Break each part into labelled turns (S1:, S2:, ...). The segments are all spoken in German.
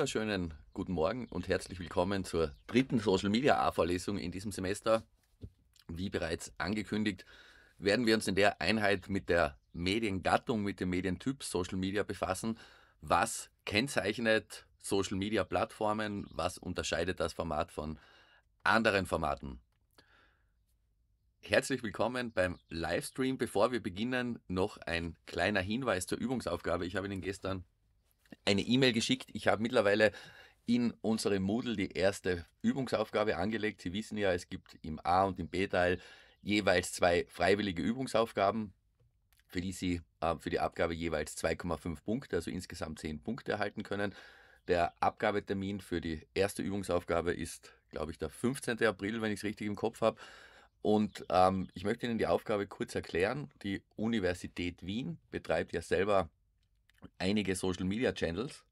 S1: wunderschönen guten Morgen und herzlich willkommen zur dritten Social Media A-Vorlesung in diesem Semester. Wie bereits angekündigt, werden wir uns in der Einheit mit der Mediengattung, mit dem Medientyp Social Media befassen. Was kennzeichnet Social Media Plattformen? Was unterscheidet das Format von anderen Formaten? Herzlich willkommen beim Livestream. Bevor wir beginnen, noch ein kleiner Hinweis zur Übungsaufgabe. Ich habe Ihnen gestern eine E-Mail geschickt. Ich habe mittlerweile in unserem Moodle die erste Übungsaufgabe angelegt. Sie wissen ja, es gibt im A- und im B-Teil jeweils zwei freiwillige Übungsaufgaben, für die Sie äh, für die Abgabe jeweils 2,5 Punkte, also insgesamt 10 Punkte erhalten können. Der Abgabetermin für die erste Übungsaufgabe ist, glaube ich, der 15. April, wenn ich es richtig im Kopf habe. Und ähm, ich möchte Ihnen die Aufgabe kurz erklären. Die Universität Wien betreibt ja selber einige Social Media Channels.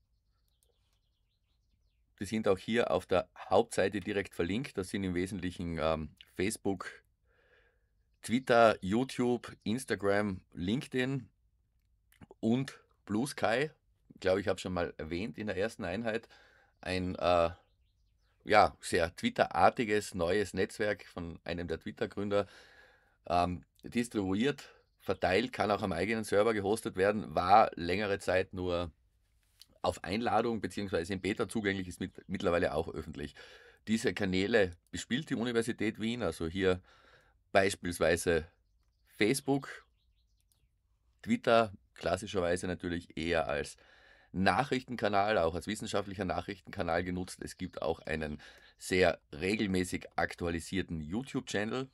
S1: Die sind auch hier auf der Hauptseite direkt verlinkt. Das sind im Wesentlichen ähm, Facebook, Twitter, YouTube, Instagram, LinkedIn und Blue Sky. Ich glaube, ich habe schon mal erwähnt in der ersten Einheit. Ein äh, ja, sehr Twitter-artiges neues Netzwerk von einem der Twitter-Gründer ähm, distribuiert verteilt, kann auch am eigenen Server gehostet werden, war längere Zeit nur auf Einladung bzw. in Beta zugänglich, ist mit, mittlerweile auch öffentlich. Diese Kanäle bespielt die Universität Wien, also hier beispielsweise Facebook, Twitter klassischerweise natürlich eher als Nachrichtenkanal, auch als wissenschaftlicher Nachrichtenkanal genutzt. Es gibt auch einen sehr regelmäßig aktualisierten YouTube-Channel,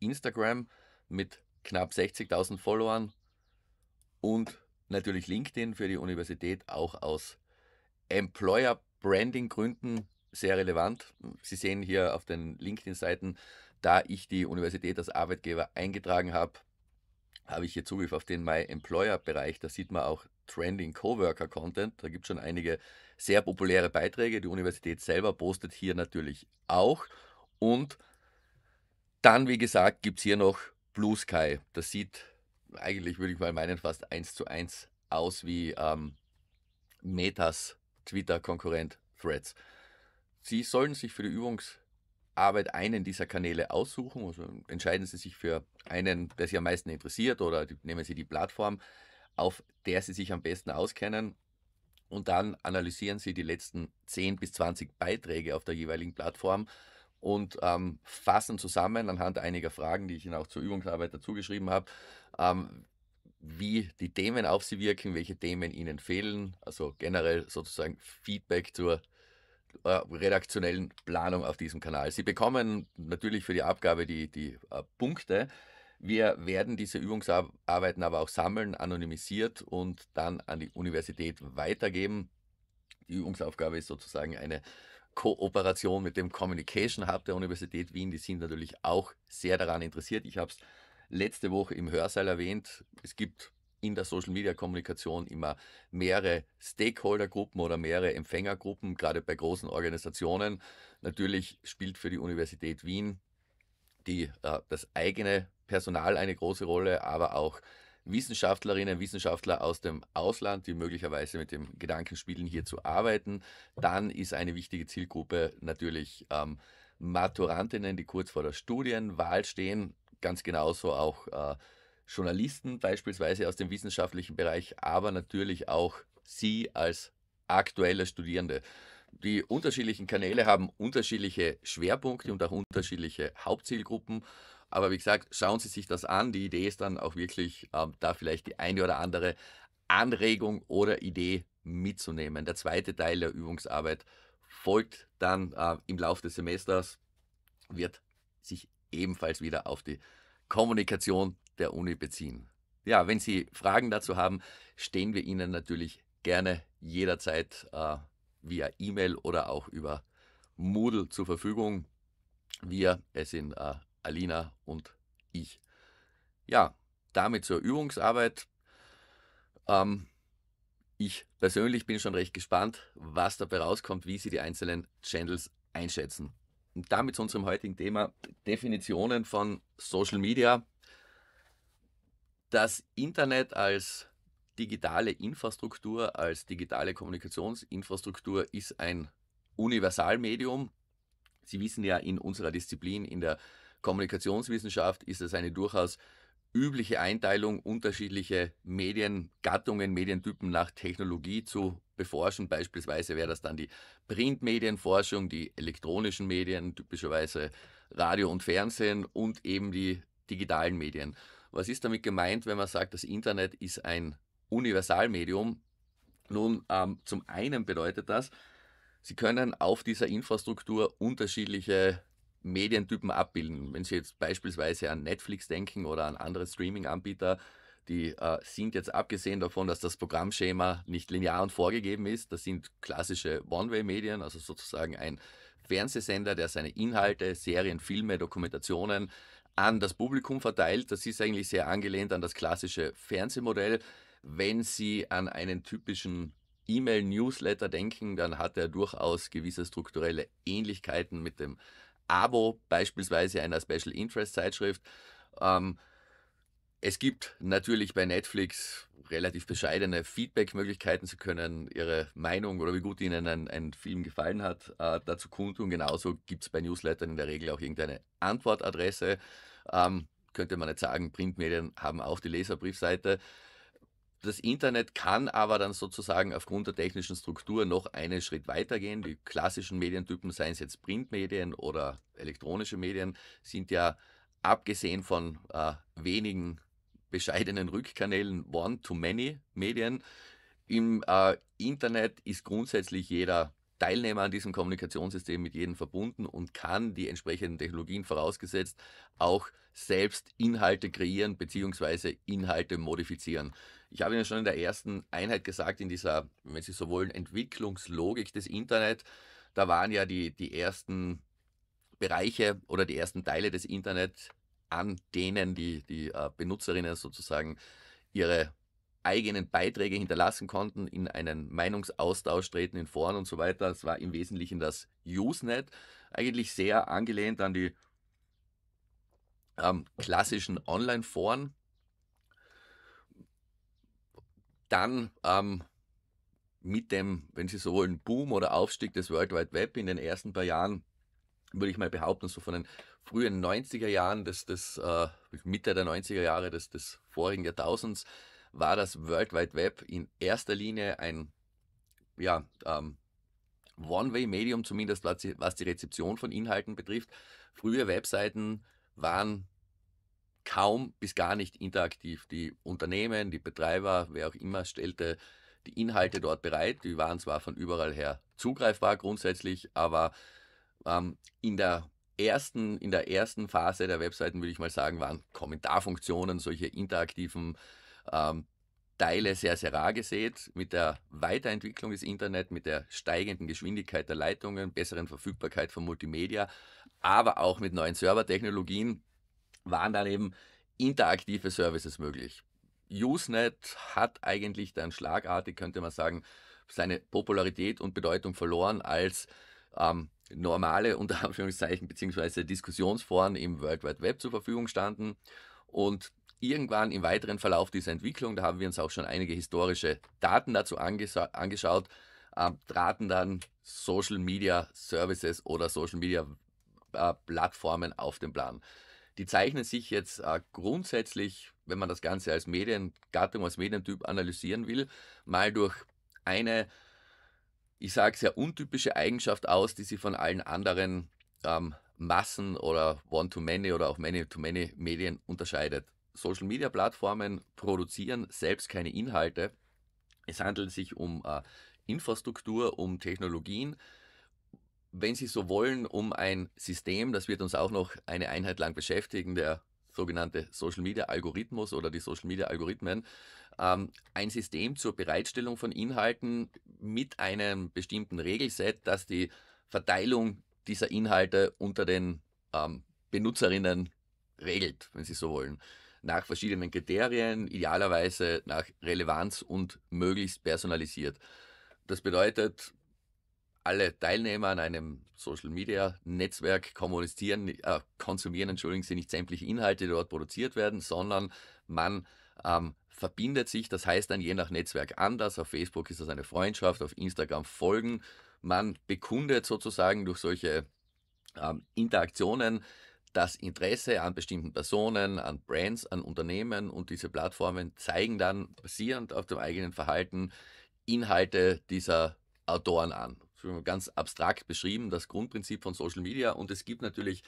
S1: Instagram mit knapp 60.000 Followern und natürlich LinkedIn für die Universität auch aus Employer Branding Gründen sehr relevant. Sie sehen hier auf den LinkedIn-Seiten, da ich die Universität als Arbeitgeber eingetragen habe, habe ich hier Zugriff auf den My Employer-Bereich. Da sieht man auch Trending Coworker Content. Da gibt es schon einige sehr populäre Beiträge. Die Universität selber postet hier natürlich auch. Und dann, wie gesagt, gibt es hier noch Blue Sky. Das sieht eigentlich, würde ich mal meinen, fast eins zu eins aus wie ähm, Metas Twitter-Konkurrent Threads. Sie sollen sich für die Übungsarbeit einen dieser Kanäle aussuchen. Also entscheiden Sie sich für einen, der Sie am meisten interessiert, oder nehmen Sie die Plattform, auf der Sie sich am besten auskennen. Und dann analysieren Sie die letzten 10 bis 20 Beiträge auf der jeweiligen Plattform und ähm, fassen zusammen anhand einiger Fragen, die ich Ihnen auch zur Übungsarbeit dazu geschrieben habe, ähm, wie die Themen auf Sie wirken, welche Themen Ihnen fehlen, also generell sozusagen Feedback zur äh, redaktionellen Planung auf diesem Kanal. Sie bekommen natürlich für die Abgabe die, die äh, Punkte. Wir werden diese Übungsarbeiten aber auch sammeln, anonymisiert und dann an die Universität weitergeben. Die Übungsaufgabe ist sozusagen eine Kooperation mit dem Communication Hub der Universität Wien. Die sind natürlich auch sehr daran interessiert. Ich habe es letzte Woche im Hörsaal erwähnt. Es gibt in der Social Media Kommunikation immer mehrere Stakeholdergruppen oder mehrere Empfängergruppen, gerade bei großen Organisationen. Natürlich spielt für die Universität Wien die, äh, das eigene Personal eine große Rolle, aber auch Wissenschaftlerinnen, Wissenschaftler aus dem Ausland, die möglicherweise mit dem Gedanken spielen, hier zu arbeiten. Dann ist eine wichtige Zielgruppe natürlich ähm, Maturantinnen, die kurz vor der Studienwahl stehen, ganz genauso auch äh, Journalisten beispielsweise aus dem wissenschaftlichen Bereich, aber natürlich auch Sie als aktuelle Studierende. Die unterschiedlichen Kanäle haben unterschiedliche Schwerpunkte und auch unterschiedliche Hauptzielgruppen. Aber wie gesagt, schauen Sie sich das an. Die Idee ist dann auch wirklich, ähm, da vielleicht die eine oder andere Anregung oder Idee mitzunehmen. Der zweite Teil der Übungsarbeit folgt dann äh, im Laufe des Semesters, wird sich ebenfalls wieder auf die Kommunikation der Uni beziehen. Ja, wenn Sie Fragen dazu haben, stehen wir Ihnen natürlich gerne jederzeit äh, via E-Mail oder auch über Moodle zur Verfügung. Wir, es sind äh, Alina und ich. Ja, damit zur Übungsarbeit. Ähm, ich persönlich bin schon recht gespannt, was dabei rauskommt, wie Sie die einzelnen Channels einschätzen. Und damit zu unserem heutigen Thema Definitionen von Social Media. Das Internet als digitale Infrastruktur, als digitale Kommunikationsinfrastruktur ist ein Universalmedium. Sie wissen ja, in unserer Disziplin, in der Kommunikationswissenschaft ist es eine durchaus übliche Einteilung, unterschiedliche Mediengattungen, Medientypen nach Technologie zu beforschen. Beispielsweise wäre das dann die Printmedienforschung, die elektronischen Medien, typischerweise Radio und Fernsehen und eben die digitalen Medien. Was ist damit gemeint, wenn man sagt, das Internet ist ein Universalmedium? Nun, ähm, zum einen bedeutet das, Sie können auf dieser Infrastruktur unterschiedliche Medientypen abbilden. Wenn Sie jetzt beispielsweise an Netflix denken oder an andere Streaming-Anbieter, die äh, sind jetzt abgesehen davon, dass das Programmschema nicht linear und vorgegeben ist, das sind klassische One-Way-Medien, also sozusagen ein Fernsehsender, der seine Inhalte, Serien, Filme, Dokumentationen an das Publikum verteilt. Das ist eigentlich sehr angelehnt an das klassische Fernsehmodell. Wenn Sie an einen typischen E-Mail-Newsletter denken, dann hat er durchaus gewisse strukturelle Ähnlichkeiten mit dem Abo beispielsweise einer Special Interest Zeitschrift. Ähm, es gibt natürlich bei Netflix relativ bescheidene Feedback-Möglichkeiten. Sie können Ihre Meinung oder wie gut Ihnen ein, ein Film gefallen hat, äh, dazu kundtun. Genauso gibt es bei Newslettern in der Regel auch irgendeine Antwortadresse. Ähm, könnte man nicht sagen, Printmedien haben auch die Leserbriefseite. Das Internet kann aber dann sozusagen aufgrund der technischen Struktur noch einen Schritt weitergehen. Die klassischen Medientypen, seien es jetzt Printmedien oder elektronische Medien, sind ja abgesehen von äh, wenigen bescheidenen Rückkanälen One-to-Many-Medien. Im äh, Internet ist grundsätzlich jeder Teilnehmer an diesem Kommunikationssystem mit jedem verbunden und kann die entsprechenden Technologien vorausgesetzt auch selbst Inhalte kreieren bzw. Inhalte modifizieren. Ich habe Ihnen schon in der ersten Einheit gesagt, in dieser, wenn Sie so wollen, Entwicklungslogik des Internet, da waren ja die, die ersten Bereiche oder die ersten Teile des Internet, an denen die, die äh, Benutzerinnen sozusagen ihre eigenen Beiträge hinterlassen konnten, in einen Meinungsaustausch treten, in Foren und so weiter. Das war im Wesentlichen das Usenet, eigentlich sehr angelehnt an die ähm, klassischen Online-Foren, dann ähm, mit dem, wenn Sie so wollen, Boom oder Aufstieg des World Wide Web in den ersten paar Jahren, würde ich mal behaupten, so von den frühen 90er Jahren, des, des, äh, Mitte der 90er Jahre des, des vorigen Jahrtausends, war das World Wide Web in erster Linie ein ja, ähm, One-Way-Medium, zumindest was die, was die Rezeption von Inhalten betrifft. Frühe Webseiten waren kaum bis gar nicht interaktiv. Die Unternehmen, die Betreiber, wer auch immer, stellte die Inhalte dort bereit. Die waren zwar von überall her zugreifbar grundsätzlich, aber ähm, in der ersten, in der ersten Phase der Webseiten, würde ich mal sagen, waren Kommentarfunktionen, solche interaktiven ähm, Teile sehr, sehr rar gesät. Mit der Weiterentwicklung des Internet, mit der steigenden Geschwindigkeit der Leitungen, besseren Verfügbarkeit von Multimedia, aber auch mit neuen Servertechnologien waren dann eben interaktive Services möglich. Usenet hat eigentlich dann schlagartig, könnte man sagen, seine Popularität und Bedeutung verloren als ähm, normale, unter Anführungszeichen, beziehungsweise Diskussionsforen im World Wide Web zur Verfügung standen. Und irgendwann im weiteren Verlauf dieser Entwicklung, da haben wir uns auch schon einige historische Daten dazu angeschaut, äh, traten dann Social Media Services oder Social Media äh, Plattformen auf den Plan. Die zeichnen sich jetzt äh, grundsätzlich, wenn man das Ganze als Mediengattung, als Medientyp analysieren will, mal durch eine, ich sage sehr untypische Eigenschaft aus, die sie von allen anderen ähm, Massen- oder One-to-Many oder auch Many-to-Many-Medien unterscheidet. Social-Media-Plattformen produzieren selbst keine Inhalte. Es handelt sich um äh, Infrastruktur, um Technologien, wenn Sie so wollen, um ein System, das wird uns auch noch eine Einheit lang beschäftigen, der sogenannte Social Media Algorithmus oder die Social Media Algorithmen, ähm, ein System zur Bereitstellung von Inhalten mit einem bestimmten Regelset, das die Verteilung dieser Inhalte unter den ähm, Benutzerinnen regelt, wenn Sie so wollen. Nach verschiedenen Kriterien, idealerweise nach Relevanz und möglichst personalisiert. Das bedeutet, alle Teilnehmer an einem Social Media Netzwerk kommunizieren, äh, konsumieren, entschuldigen Sie, nicht sämtliche Inhalte, die dort produziert werden, sondern man ähm, verbindet sich, das heißt dann je nach Netzwerk anders. Auf Facebook ist das eine Freundschaft, auf Instagram folgen. Man bekundet sozusagen durch solche ähm, Interaktionen das Interesse an bestimmten Personen, an Brands, an Unternehmen und diese Plattformen zeigen dann basierend auf dem eigenen Verhalten Inhalte dieser Autoren an ganz abstrakt beschrieben, das Grundprinzip von Social Media. Und es gibt natürlich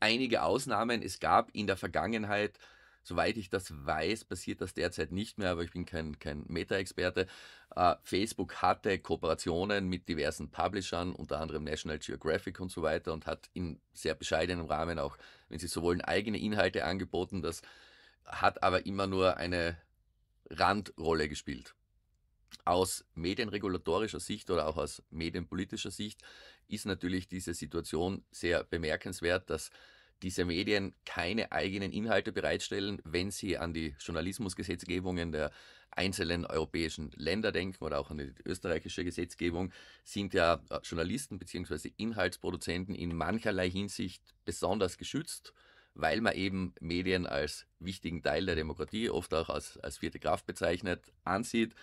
S1: einige Ausnahmen. Es gab in der Vergangenheit, soweit ich das weiß, passiert das derzeit nicht mehr, aber ich bin kein, kein Meta-Experte. Äh, Facebook hatte Kooperationen mit diversen Publishern, unter anderem National Geographic und so weiter, und hat in sehr bescheidenem Rahmen auch, wenn Sie so wollen, eigene Inhalte angeboten. Das hat aber immer nur eine Randrolle gespielt aus medienregulatorischer Sicht oder auch aus medienpolitischer Sicht ist natürlich diese Situation sehr bemerkenswert, dass diese Medien keine eigenen Inhalte bereitstellen, wenn sie an die Journalismusgesetzgebungen der einzelnen europäischen Länder denken oder auch an die österreichische Gesetzgebung, sind ja äh, Journalisten bzw. Inhaltsproduzenten in mancherlei Hinsicht besonders geschützt, weil man eben Medien als wichtigen Teil der Demokratie, oft auch als, als vierte Kraft bezeichnet, ansieht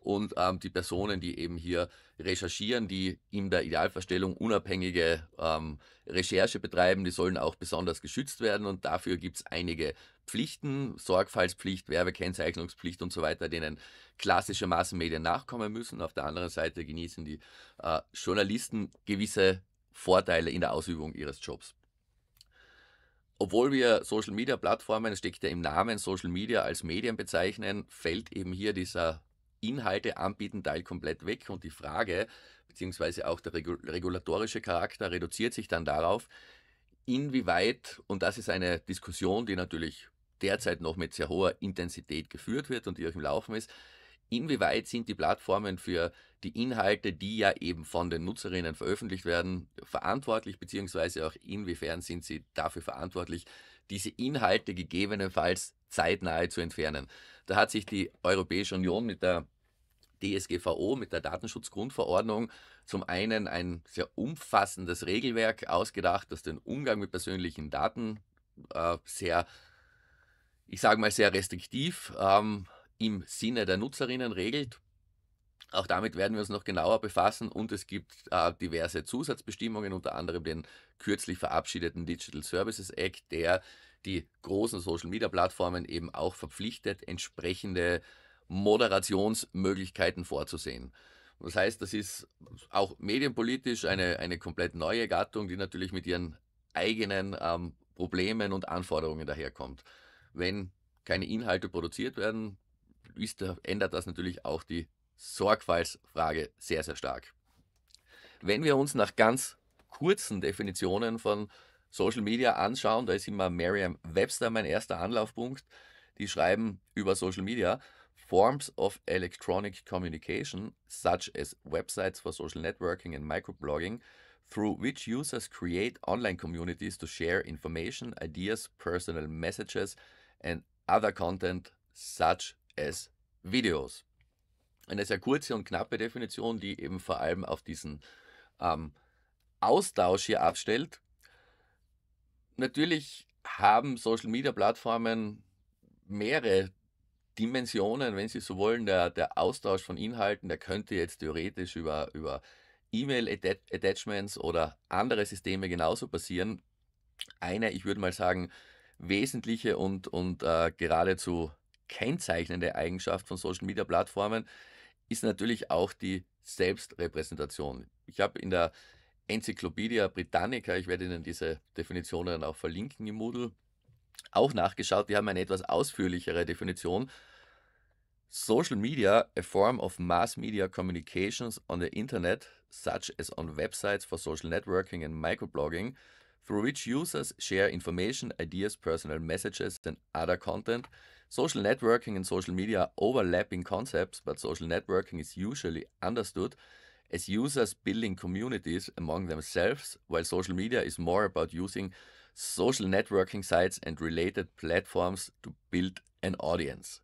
S1: und ähm, die Personen, die eben hier recherchieren, die in der Idealverstellung unabhängige ähm, Recherche betreiben, die sollen auch besonders geschützt werden und dafür gibt es einige Pflichten, Sorgfaltspflicht, Werbekennzeichnungspflicht und so weiter, denen klassische Massenmedien nachkommen müssen. Auf der anderen Seite genießen die äh, Journalisten gewisse Vorteile in der Ausübung ihres Jobs. Obwohl wir Social Media Plattformen, steckt ja im Namen Social Media als Medien bezeichnen, fällt eben hier dieser Inhalte anbieten, Teil komplett weg und die Frage, beziehungsweise auch der regulatorische Charakter reduziert sich dann darauf, inwieweit, und das ist eine Diskussion, die natürlich derzeit noch mit sehr hoher Intensität geführt wird und die auch im Laufen ist, inwieweit sind die Plattformen für die Inhalte, die ja eben von den Nutzerinnen veröffentlicht werden, verantwortlich, beziehungsweise auch inwiefern sind sie dafür verantwortlich, diese Inhalte gegebenenfalls zeitnahe zu entfernen. Da hat sich die Europäische Union mit der DSGVO, mit der Datenschutzgrundverordnung, zum einen ein sehr umfassendes Regelwerk ausgedacht, das den Umgang mit persönlichen Daten äh, sehr, ich sage mal, sehr restriktiv ähm, im Sinne der Nutzerinnen regelt. Auch damit werden wir uns noch genauer befassen und es gibt äh, diverse Zusatzbestimmungen, unter anderem den kürzlich verabschiedeten Digital Services Act, der die großen Social-Media-Plattformen eben auch verpflichtet, entsprechende Moderationsmöglichkeiten vorzusehen. Das heißt, das ist auch medienpolitisch eine, eine komplett neue Gattung, die natürlich mit ihren eigenen ähm, Problemen und Anforderungen daherkommt. Wenn keine Inhalte produziert werden, ist, ändert das natürlich auch die Sorgfaltsfrage sehr, sehr stark. Wenn wir uns nach ganz kurzen Definitionen von Social Media anschauen, da ist immer Merriam Webster mein erster Anlaufpunkt. Die schreiben über Social Media. Forms of electronic communication, such as websites for social networking and microblogging, through which users create online communities to share information, ideas, personal messages, and other content, such as videos. Eine sehr kurze und knappe Definition, die eben vor allem auf diesen ähm, Austausch hier abstellt, natürlich haben Social Media Plattformen mehrere Dimensionen, wenn Sie so wollen. Der, der Austausch von Inhalten, der könnte jetzt theoretisch über, über E-Mail-Attachments oder andere Systeme genauso passieren. Eine, ich würde mal sagen, wesentliche und, und äh, geradezu kennzeichnende Eigenschaft von Social Media Plattformen ist natürlich auch die Selbstrepräsentation. Ich habe in der Enzyklopädie Britannica, ich werde Ihnen diese Definitionen auch verlinken im Moodle, auch nachgeschaut. Die haben eine etwas ausführlichere Definition. Social media, a form of mass media communications on the internet, such as on websites for social networking and microblogging, through which users share information, ideas, personal messages, and other content. Social networking and social media are overlapping concepts, but social networking is usually understood as users building communities among themselves, while social media is more about using social networking sites and related platforms to build an audience.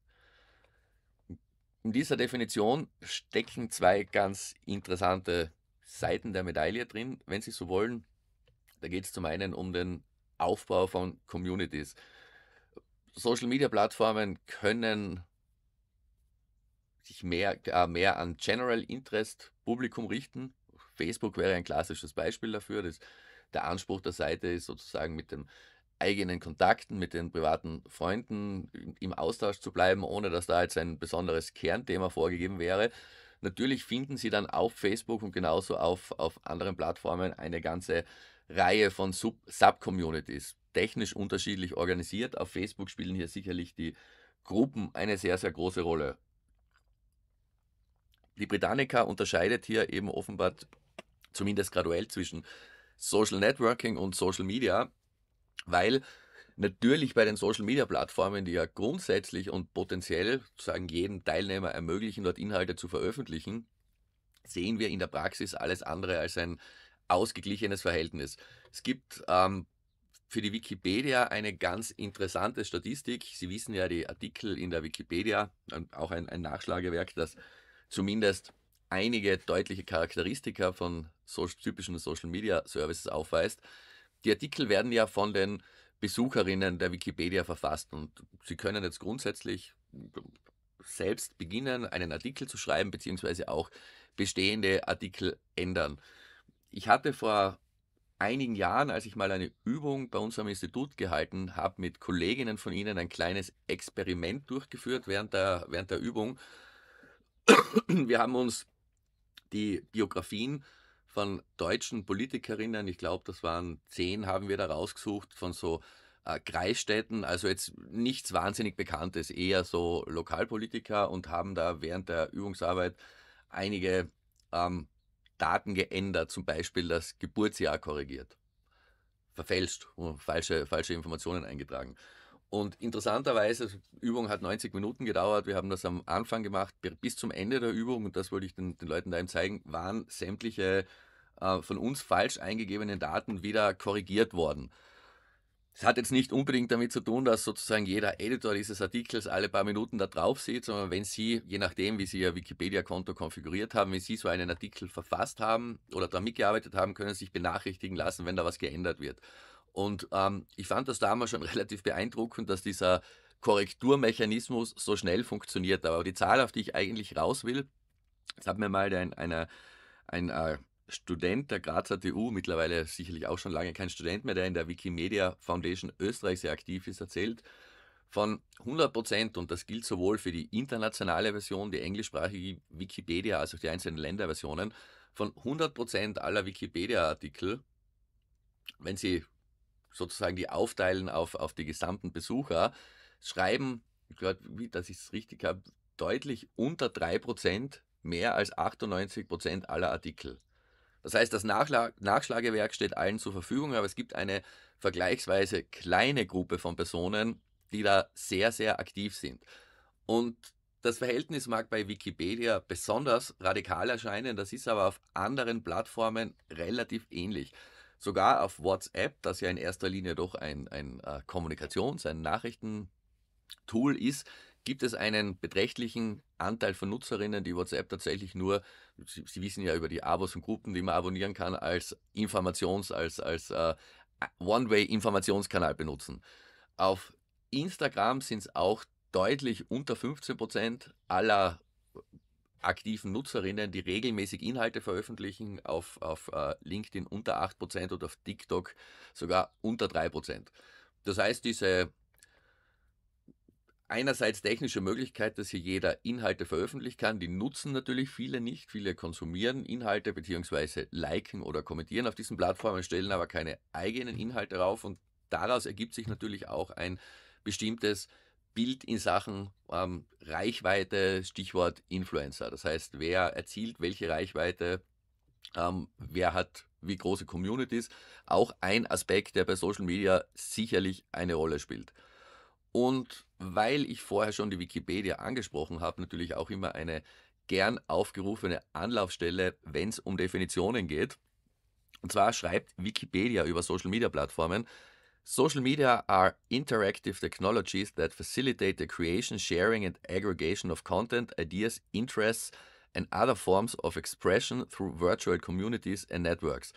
S1: In dieser Definition stecken zwei ganz interessante Seiten der Medaille drin, wenn Sie so wollen. Da geht es zum einen um den Aufbau von Communities. Social Media Plattformen können sich mehr, äh, mehr an General Interest Publikum richten. Facebook wäre ein klassisches Beispiel dafür. Das, der Anspruch der Seite ist sozusagen mit den eigenen Kontakten, mit den privaten Freunden im Austausch zu bleiben, ohne dass da jetzt ein besonderes Kernthema vorgegeben wäre. Natürlich finden Sie dann auf Facebook und genauso auf, auf anderen Plattformen eine ganze Reihe von Sub communities technisch unterschiedlich organisiert. Auf Facebook spielen hier sicherlich die Gruppen eine sehr, sehr große Rolle. Die Britannica unterscheidet hier eben offenbar zumindest graduell zwischen Social Networking und Social Media, weil natürlich bei den Social Media Plattformen, die ja grundsätzlich und potenziell sozusagen jedem Teilnehmer ermöglichen, dort Inhalte zu veröffentlichen, sehen wir in der Praxis alles andere als ein ausgeglichenes Verhältnis. Es gibt ähm, für die Wikipedia eine ganz interessante Statistik. Sie wissen ja, die Artikel in der Wikipedia, auch ein, ein Nachschlagewerk, das zumindest einige deutliche Charakteristika von so typischen Social Media Services aufweist. Die Artikel werden ja von den Besucherinnen der Wikipedia verfasst und sie können jetzt grundsätzlich selbst beginnen, einen Artikel zu schreiben, beziehungsweise auch bestehende Artikel ändern. Ich hatte vor einigen Jahren, als ich mal eine Übung bei unserem Institut gehalten habe, mit Kolleginnen von Ihnen ein kleines Experiment durchgeführt während der, während der Übung wir haben uns die Biografien von deutschen Politikerinnen, ich glaube, das waren zehn, haben wir da rausgesucht, von so äh, Kreisstädten, also jetzt nichts wahnsinnig Bekanntes, eher so Lokalpolitiker und haben da während der Übungsarbeit einige ähm, Daten geändert, zum Beispiel das Geburtsjahr korrigiert, verfälscht, falsche, falsche Informationen eingetragen. Und interessanterweise, die Übung hat 90 Minuten gedauert. Wir haben das am Anfang gemacht. Bis zum Ende der Übung, und das wollte ich den, den Leuten da eben zeigen, waren sämtliche äh, von uns falsch eingegebenen Daten wieder korrigiert worden. Es hat jetzt nicht unbedingt damit zu tun, dass sozusagen jeder Editor dieses Artikels alle paar Minuten da drauf sieht, sondern wenn Sie, je nachdem, wie Sie Ihr Wikipedia-Konto konfiguriert haben, wenn Sie so einen Artikel verfasst haben oder damit gearbeitet haben, können Sie sich benachrichtigen lassen, wenn da was geändert wird. Und ähm, ich fand das damals schon relativ beeindruckend, dass dieser Korrekturmechanismus so schnell funktioniert. Aber die Zahl, auf die ich eigentlich raus will, das hat mir mal ein, eine, ein äh, Student der Grazer TU, mittlerweile sicherlich auch schon lange kein Student mehr, der in der Wikimedia Foundation Österreich sehr aktiv ist, erzählt, von 100 Prozent, und das gilt sowohl für die internationale Version, die englischsprachige Wikipedia, als auch die einzelnen Länderversionen, von 100 Prozent aller Wikipedia-Artikel, wenn sie sozusagen die aufteilen auf, auf die gesamten Besucher, schreiben, ich glaube, dass ich es richtig habe, deutlich unter 3% mehr als 98% aller Artikel. Das heißt, das Nachschlagewerk steht allen zur Verfügung, aber es gibt eine vergleichsweise kleine Gruppe von Personen, die da sehr, sehr aktiv sind. Und das Verhältnis mag bei Wikipedia besonders radikal erscheinen, das ist aber auf anderen Plattformen relativ ähnlich sogar auf WhatsApp, das ja in erster Linie doch ein, ein äh, Kommunikations-, ein Nachrichtentool ist, gibt es einen beträchtlichen Anteil von Nutzerinnen, die WhatsApp tatsächlich nur, Sie, Sie wissen ja über die Abos und Gruppen, die man abonnieren kann, als Informations-, als, als uh, One-Way-Informationskanal benutzen. Auf Instagram sind es auch deutlich unter 15 Prozent aller aktiven Nutzerinnen, die regelmäßig Inhalte veröffentlichen, auf, auf uh, LinkedIn unter 8% und auf TikTok sogar unter 3%. Das heißt, diese einerseits technische Möglichkeit, dass hier jeder Inhalte veröffentlichen kann, die nutzen natürlich viele nicht. Viele konsumieren Inhalte bzw. liken oder kommentieren auf diesen Plattformen, stellen aber keine eigenen Inhalte drauf und daraus ergibt sich natürlich auch ein bestimmtes Bild in Sachen ähm, Reichweite, Stichwort Influencer. Das heißt, wer erzielt welche Reichweite, ähm, wer hat wie große Communities. Auch ein Aspekt, der bei Social Media sicherlich eine Rolle spielt. Und weil ich vorher schon die Wikipedia angesprochen habe, natürlich auch immer eine gern aufgerufene Anlaufstelle, wenn es um Definitionen geht. Und zwar schreibt Wikipedia über Social Media Plattformen, Social media are interactive technologies that facilitate the creation, sharing, and aggregation of content, ideas, interests, and other forms of expression through virtual communities and networks.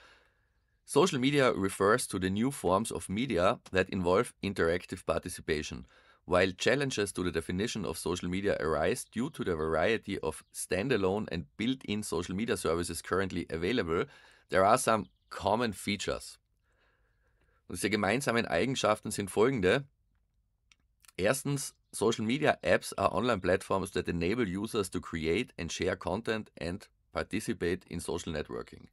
S1: Social media refers to the new forms of media that involve interactive participation. While challenges to the definition of social media arise due to the variety of standalone and built in social media services currently available, there are some common features. Unsere gemeinsamen Eigenschaften sind folgende. Erstens, Social Media Apps are online platforms that enable users to create and share content and participate in social networking.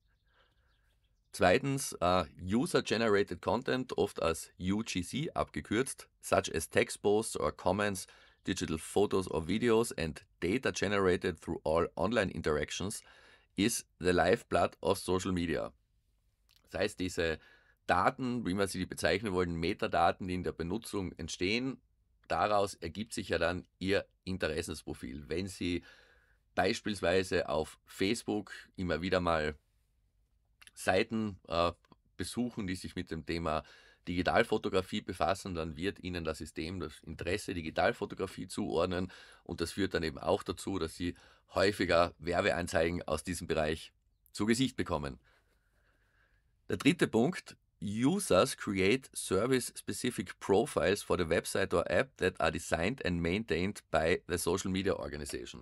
S1: Zweitens, uh, User-Generated Content, oft als UGC abgekürzt, such as text posts or comments, digital photos or videos and data generated through all online interactions, is the lifeblood of social media. Das heißt, diese Daten, wie man sie bezeichnen wollen, Metadaten, die in der Benutzung entstehen, daraus ergibt sich ja dann Ihr Interessensprofil. Wenn Sie beispielsweise auf Facebook immer wieder mal Seiten äh, besuchen, die sich mit dem Thema Digitalfotografie befassen, dann wird Ihnen das System das Interesse Digitalfotografie zuordnen und das führt dann eben auch dazu, dass Sie häufiger Werbeanzeigen aus diesem Bereich zu Gesicht bekommen. Der dritte Punkt Users create service specific profiles for the website or app that are designed and maintained by the social media organization.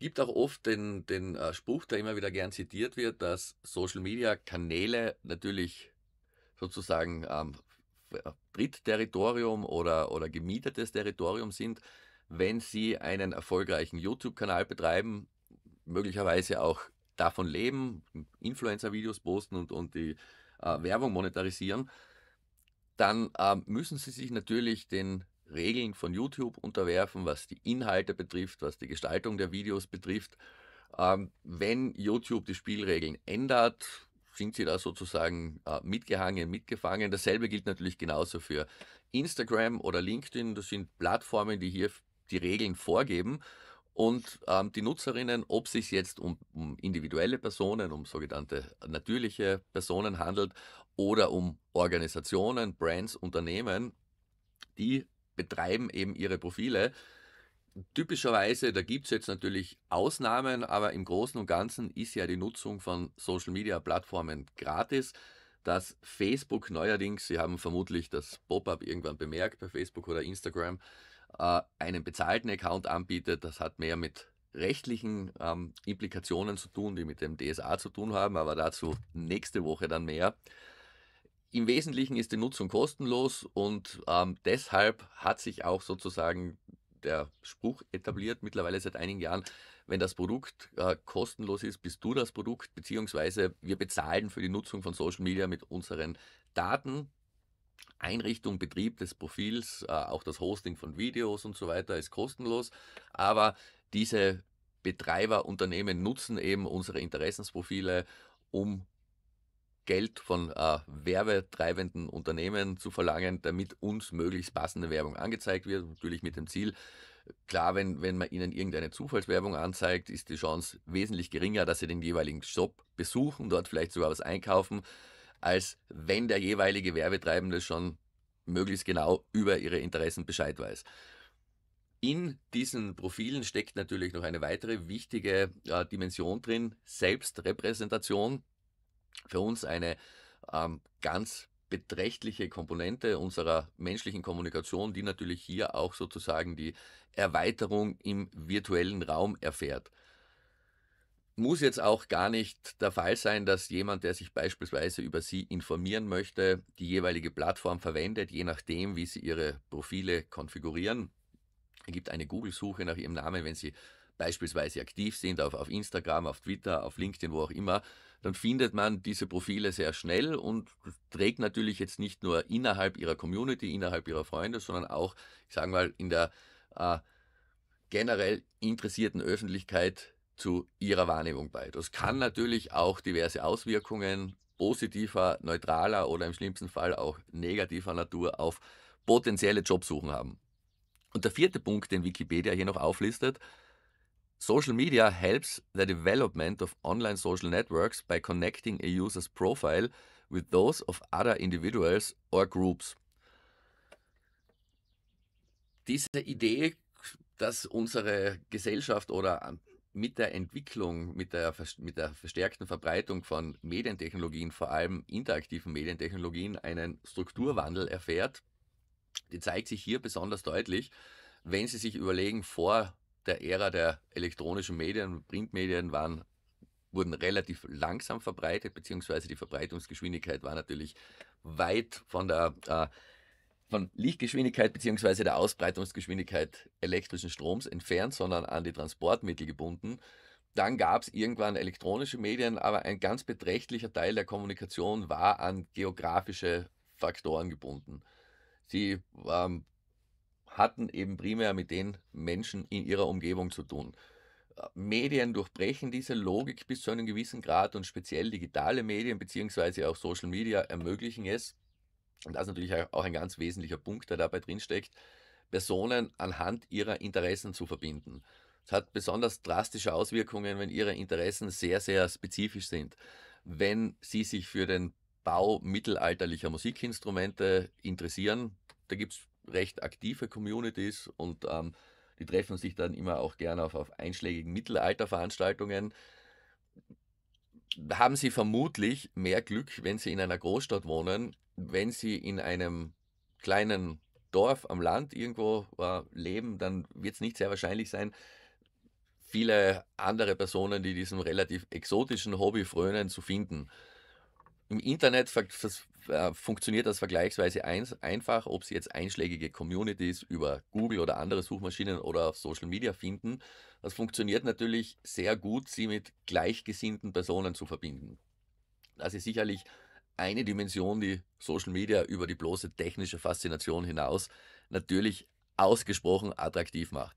S1: Gibt auch oft den, den äh, Spruch, der immer wieder gern zitiert wird, dass Social Media Kanäle natürlich sozusagen ähm, äh, Drittterritorium oder, oder gemietetes Territorium sind, wenn sie einen erfolgreichen YouTube-Kanal betreiben, möglicherweise auch davon leben, Influencer-Videos posten und, und die äh, Werbung monetarisieren, dann äh, müssen sie sich natürlich den Regeln von YouTube unterwerfen, was die Inhalte betrifft, was die Gestaltung der Videos betrifft. Ähm, wenn YouTube die Spielregeln ändert, sind sie da sozusagen äh, mitgehangen, mitgefangen. Dasselbe gilt natürlich genauso für Instagram oder LinkedIn. Das sind Plattformen, die hier die Regeln vorgeben und ähm, die Nutzerinnen, ob es sich jetzt um, um, individuelle Personen, um sogenannte natürliche Personen handelt oder um Organisationen, Brands, Unternehmen, die betreiben eben ihre Profile. Typischerweise, da gibt es jetzt natürlich Ausnahmen, aber im Großen und Ganzen ist ja die Nutzung von Social-Media-Plattformen gratis dass Facebook neuerdings, Sie haben vermutlich das Pop-up irgendwann bemerkt bei Facebook oder Instagram, äh, einen bezahlten Account anbietet, das hat mehr mit rechtlichen ähm, Implikationen zu tun, die mit dem DSA zu tun haben, aber dazu nächste Woche dann mehr. Im Wesentlichen ist die Nutzung kostenlos und ähm, deshalb hat sich auch sozusagen der Spruch etabliert, mittlerweile seit einigen Jahren, wenn das Produkt äh, kostenlos ist, bist du das Produkt, beziehungsweise wir bezahlen für die Nutzung von Social Media mit unseren Daten. Einrichtung, Betrieb des Profils, äh, auch das Hosting von Videos und so weiter ist kostenlos. Aber diese Betreiberunternehmen nutzen eben unsere Interessensprofile, um Geld von äh, werbetreibenden Unternehmen zu verlangen, damit uns möglichst passende Werbung angezeigt wird. Natürlich mit dem Ziel, klar, wenn, wenn man ihnen irgendeine Zufallswerbung anzeigt, ist die Chance wesentlich geringer, dass sie den jeweiligen Shop besuchen, dort vielleicht sogar was einkaufen, als wenn der jeweilige Werbetreibende schon möglichst genau über ihre Interessen Bescheid weiß. In diesen Profilen steckt natürlich noch eine weitere wichtige äh, Dimension drin, Selbstrepräsentation. Für uns eine ähm, ganz beträchtliche Komponente unserer menschlichen Kommunikation, die natürlich hier auch sozusagen die Erweiterung im virtuellen Raum erfährt muss jetzt auch gar nicht der Fall sein, dass jemand, der sich beispielsweise über Sie informieren möchte, die jeweilige Plattform verwendet, je nachdem, wie Sie Ihre Profile konfigurieren. Es gibt eine Google-Suche nach Ihrem Namen, wenn Sie beispielsweise aktiv sind auf, auf Instagram, auf Twitter, auf LinkedIn, wo auch immer, dann findet man diese Profile sehr schnell und trägt natürlich jetzt nicht nur innerhalb ihrer Community, innerhalb ihrer Freunde, sondern auch, ich sage mal, in der äh, generell interessierten Öffentlichkeit zu ihrer Wahrnehmung bei. Das kann natürlich auch diverse Auswirkungen positiver, neutraler oder im schlimmsten Fall auch negativer Natur auf potenzielle Jobsuchen haben. Und der vierte Punkt, den Wikipedia hier noch auflistet, Social Media helps the development of online social networks by connecting a user's profile with those of other individuals or groups. Diese Idee, dass unsere Gesellschaft oder mit der Entwicklung, mit der, mit der verstärkten Verbreitung von Medientechnologien, vor allem interaktiven Medientechnologien, einen Strukturwandel erfährt. Die zeigt sich hier besonders deutlich, wenn Sie sich überlegen, vor der Ära der elektronischen Medien, Printmedien waren, wurden relativ langsam verbreitet, beziehungsweise die Verbreitungsgeschwindigkeit war natürlich weit von der äh, von Lichtgeschwindigkeit bzw. der Ausbreitungsgeschwindigkeit elektrischen Stroms entfernt, sondern an die Transportmittel gebunden. Dann gab es irgendwann elektronische Medien, aber ein ganz beträchtlicher Teil der Kommunikation war an geografische Faktoren gebunden. Sie ähm, hatten eben primär mit den Menschen in ihrer Umgebung zu tun. Medien durchbrechen diese Logik bis zu einem gewissen Grad und speziell digitale Medien bzw. auch Social Media ermöglichen es, und das ist natürlich auch ein ganz wesentlicher Punkt, der dabei drinsteckt, Personen anhand ihrer Interessen zu verbinden. Es hat besonders drastische Auswirkungen, wenn ihre Interessen sehr, sehr spezifisch sind. Wenn sie sich für den Bau mittelalterlicher Musikinstrumente interessieren, da gibt es recht aktive Communities und ähm, die treffen sich dann immer auch gerne auf, auf einschlägigen Mittelalterveranstaltungen haben Sie vermutlich mehr Glück, wenn Sie in einer Großstadt wohnen, wenn Sie in einem kleinen Dorf am Land irgendwo äh, leben, dann wird es nicht sehr wahrscheinlich sein, viele andere Personen, die diesem relativ exotischen Hobby frönen, zu finden. Im Internet äh, funktioniert das vergleichsweise einfach, ob Sie jetzt einschlägige Communities über Google oder andere Suchmaschinen oder auf Social Media finden. Das funktioniert natürlich sehr gut, sie mit gleichgesinnten Personen zu verbinden. Das ist sicherlich eine Dimension, die Social Media über die bloße technische Faszination hinaus natürlich ausgesprochen attraktiv macht.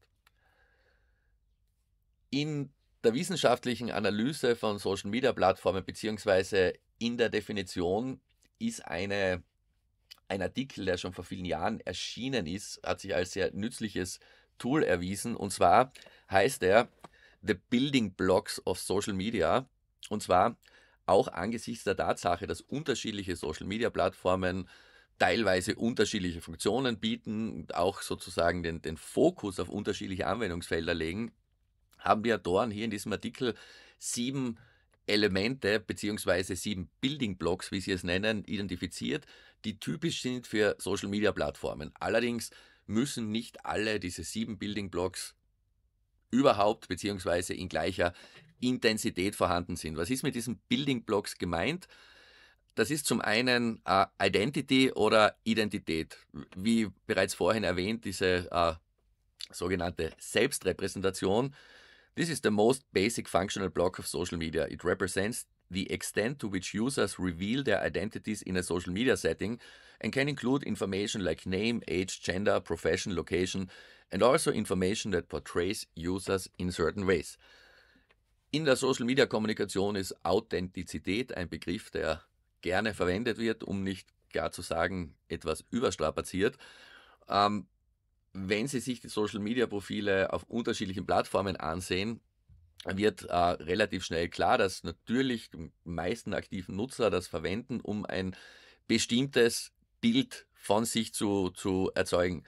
S1: In der wissenschaftlichen Analyse von Social Media Plattformen beziehungsweise in der Definition ist eine, ein Artikel, der schon vor vielen Jahren erschienen ist, hat sich als sehr nützliches Tool erwiesen und zwar heißt er The Building Blocks of Social Media. Und zwar auch angesichts der Tatsache, dass unterschiedliche Social-Media-Plattformen teilweise unterschiedliche Funktionen bieten, auch sozusagen den, den Fokus auf unterschiedliche Anwendungsfelder legen, haben wir Autoren hier in diesem Artikel sieben Elemente bzw. sieben Building Blocks, wie sie es nennen, identifiziert, die typisch sind für Social-Media-Plattformen. Allerdings müssen nicht alle diese sieben Building Blocks überhaupt beziehungsweise in gleicher Intensität vorhanden sind. Was ist mit diesen Building Blocks gemeint? Das ist zum einen äh, Identity oder Identität. Wie bereits vorhin erwähnt, diese äh, sogenannte Selbstrepräsentation. This is the most basic functional block of social media. It represents the extent to which users reveal their identities in a social media setting and can include information like name, age, gender, profession, location, and also information that portrays users in certain ways. In der Social-Media-Kommunikation ist Authentizität ein Begriff, der gerne verwendet wird, um nicht klar zu sagen, etwas überstrapaziert. Ähm, wenn Sie sich die Social-Media-Profile auf unterschiedlichen Plattformen ansehen, wird äh, relativ schnell klar, dass natürlich die meisten aktiven Nutzer das verwenden, um ein bestimmtes Bild von sich zu, zu erzeugen.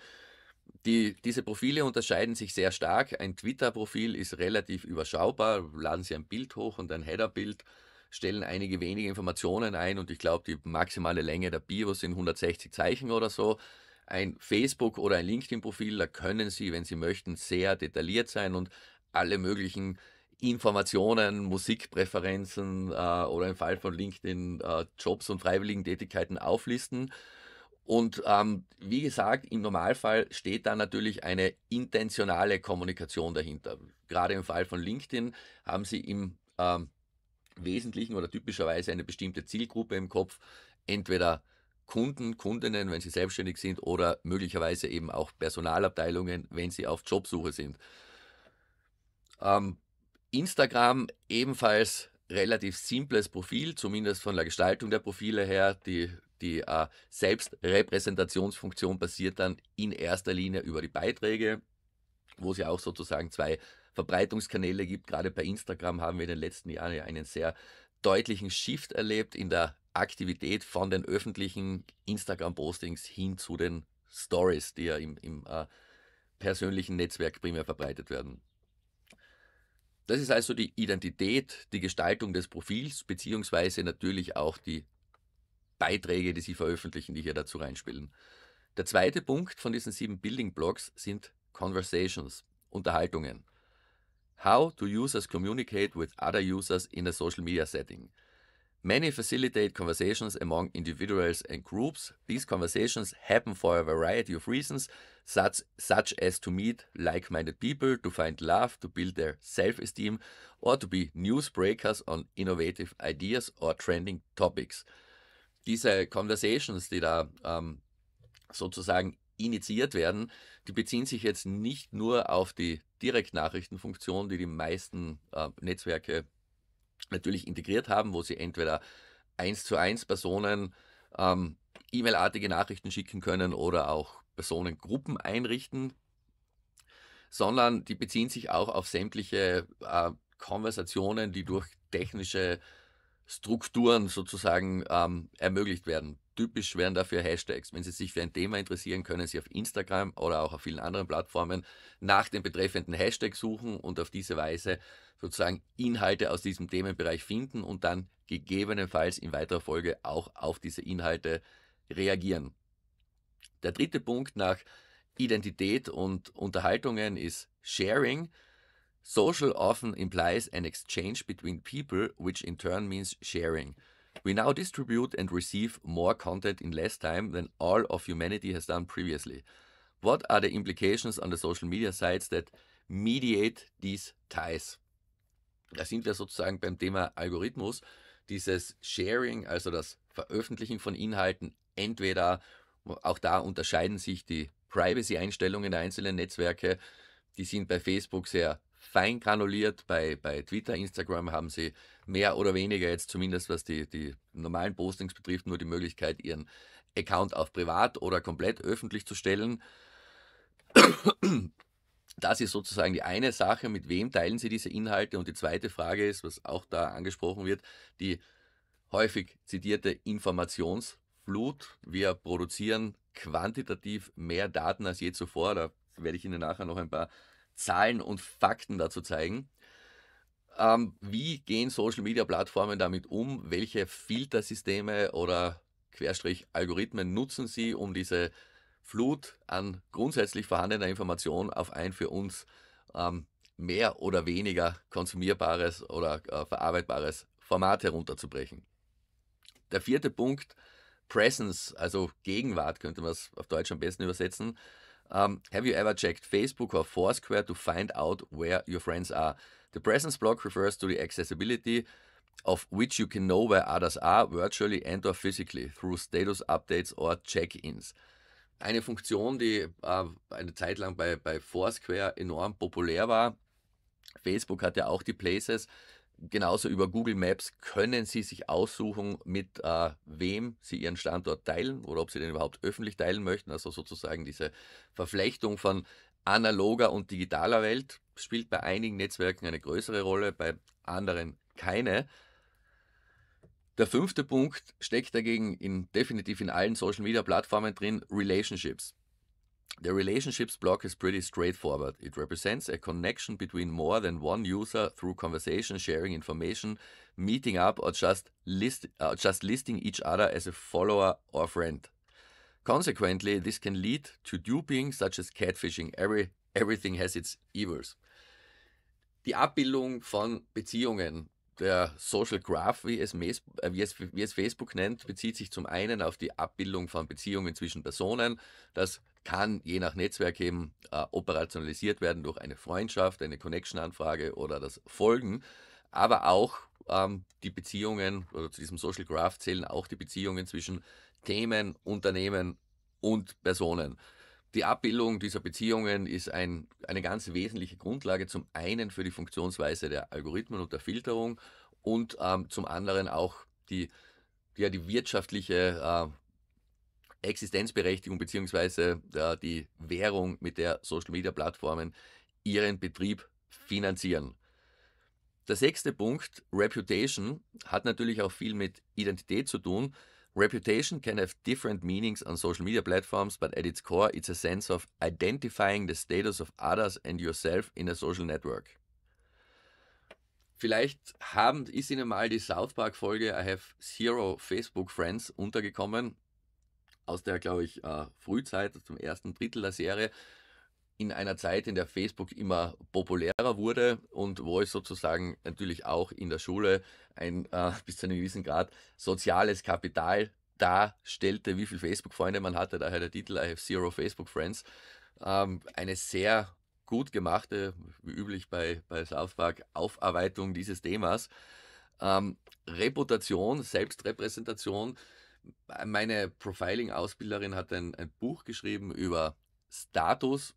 S1: Die, diese Profile unterscheiden sich sehr stark. Ein Twitter-Profil ist relativ überschaubar. Laden Sie ein Bild hoch und ein Header-Bild, stellen einige wenige Informationen ein und ich glaube, die maximale Länge der Bios sind 160 Zeichen oder so. Ein Facebook- oder ein LinkedIn-Profil, da können Sie, wenn Sie möchten, sehr detailliert sein und alle möglichen Informationen, Musikpräferenzen äh, oder im Fall von LinkedIn äh, Jobs und freiwilligen Tätigkeiten auflisten. Und ähm, wie gesagt, im Normalfall steht da natürlich eine intentionale Kommunikation dahinter. Gerade im Fall von LinkedIn haben Sie im ähm, Wesentlichen oder typischerweise eine bestimmte Zielgruppe im Kopf, entweder Kunden, Kundinnen, wenn sie selbstständig sind oder möglicherweise eben auch Personalabteilungen, wenn sie auf Jobsuche sind. Ähm, Instagram ebenfalls relativ simples Profil, zumindest von der Gestaltung der Profile her. Die die äh, Selbstrepräsentationsfunktion passiert dann in erster Linie über die Beiträge, wo es ja auch sozusagen zwei Verbreitungskanäle gibt. Gerade bei Instagram haben wir in den letzten Jahren ja einen sehr deutlichen Shift erlebt in der Aktivität von den öffentlichen Instagram-Postings hin zu den Stories, die ja im, im äh, persönlichen Netzwerk primär verbreitet werden. Das ist also die Identität, die Gestaltung des Profils, beziehungsweise natürlich auch die Beiträge, die sie veröffentlichen, die hier dazu reinspielen. Der zweite Punkt von diesen sieben Building Blocks sind Conversations, Unterhaltungen. How do users communicate with other users in a social media setting? Many facilitate conversations among individuals and groups. These conversations happen for a variety of reasons, such, such as to meet like minded people, to find love, to build their self esteem, or to be newsbreakers on innovative ideas or trending topics diese Conversations, die da ähm, sozusagen initiiert werden, die beziehen sich jetzt nicht nur auf die Direktnachrichtenfunktion, die die meisten äh, Netzwerke natürlich integriert haben, wo sie entweder eins zu eins Personen ähm, E-Mail-artige Nachrichten schicken können oder auch Personengruppen einrichten, sondern die beziehen sich auch auf sämtliche äh, Konversationen, die durch technische Strukturen sozusagen ähm, ermöglicht werden. Typisch wären dafür Hashtags. Wenn Sie sich für ein Thema interessieren, können Sie auf Instagram oder auch auf vielen anderen Plattformen nach dem betreffenden Hashtag suchen und auf diese Weise sozusagen Inhalte aus diesem Themenbereich finden und dann gegebenenfalls in weiterer Folge auch auf diese Inhalte reagieren. Der dritte Punkt nach Identität und Unterhaltungen ist Sharing. Social often implies an exchange between people, which in turn means sharing. We now distribute and receive more content in less time than all of humanity has done previously. What are the implications on the social media sites that mediate these ties? Da sind wir sozusagen beim Thema Algorithmus. Dieses Sharing, also das Veröffentlichen von Inhalten, entweder auch da unterscheiden sich die Privacy-Einstellungen der einzelnen Netzwerke. Die sind bei Facebook sehr fein granuliert. Bei, bei Twitter, Instagram haben sie mehr oder weniger jetzt zumindest, was die, die normalen Postings betrifft, nur die Möglichkeit, ihren Account auf privat oder komplett öffentlich zu stellen. Das ist sozusagen die eine Sache, mit wem teilen Sie diese Inhalte? Und die zweite Frage ist, was auch da angesprochen wird, die häufig zitierte Informationsflut. Wir produzieren quantitativ mehr Daten als je zuvor. Da werde ich Ihnen nachher noch ein paar Zahlen und Fakten dazu zeigen. Ähm, wie gehen Social-Media-Plattformen damit um? Welche Filtersysteme oder Querstrich Algorithmen nutzen sie, um diese Flut an grundsätzlich vorhandener Information auf ein für uns ähm, mehr oder weniger konsumierbares oder äh, verarbeitbares Format herunterzubrechen. Der vierte Punkt, Presence, also Gegenwart könnte man es auf Deutsch am besten übersetzen, um, have you ever checked Facebook or Foursquare to find out where your friends are? The presence block refers to the accessibility of which you can know where others are virtually and or physically through status updates or check-ins. Eine Funktion, die äh, eine Zeit lang bei, bei Foursquare enorm populär war. Facebook hat ja auch die Places, Genauso über Google Maps können Sie sich aussuchen, mit äh, wem Sie Ihren Standort teilen oder ob Sie den überhaupt öffentlich teilen möchten. Also sozusagen diese Verflechtung von analoger und digitaler Welt spielt bei einigen Netzwerken eine größere Rolle, bei anderen keine. Der fünfte Punkt steckt dagegen in, definitiv in allen Social-Media-Plattformen drin, Relationships. The relationships block is pretty straightforward. It represents a connection between more than one user through conversation, sharing information, meeting up, or just list uh, just listing each other as a follower or friend. Consequently, this can lead to duping, such as catfishing. Every everything has its evils. Die Abbildung von Beziehungen der Social Graph, wie es, äh, wie, es, wie es, Facebook nennt, bezieht sich zum einen auf die Abbildung von Beziehungen zwischen Personen. Das kann je nach Netzwerk eben äh, operationalisiert werden durch eine Freundschaft, eine Connection-Anfrage oder das Folgen. Aber auch ähm, die Beziehungen oder zu diesem Social Graph zählen auch die Beziehungen zwischen Themen, Unternehmen und Personen. Die Abbildung dieser Beziehungen ist ein, eine ganz wesentliche Grundlage zum einen für die Funktionsweise der Algorithmen und der Filterung und ähm, zum anderen auch die, ja, die wirtschaftliche äh, Existenzberechtigung bzw. ja, die Währung, mit der Social-Media-Plattformen ihren Betrieb finanzieren. Der sechste Punkt, Reputation, hat natürlich auch viel mit Identität zu tun. Reputation can have different meanings on social media platforms, but at its core, it's a sense of identifying the status of others and yourself in a social network. Vielleicht haben, ist Ihnen mal die South Park-Folge I Have Zero Facebook Friends untergekommen aus der, glaube ich, äh, Frühzeit, zum ersten Drittel der Serie, in einer Zeit, in der Facebook immer populärer wurde und wo es sozusagen natürlich auch in der Schule ein äh, bis zu einem gewissen Grad soziales Kapital darstellte, wie viele Facebook-Freunde man hatte. Daher der Titel I have zero Facebook Friends. Ähm, eine sehr gut gemachte, wie üblich bei, bei South Park, Aufarbeitung dieses Themas. Ähm, Reputation, Selbstrepräsentation meine Profiling-Ausbilderin hat ein, ein Buch geschrieben über Status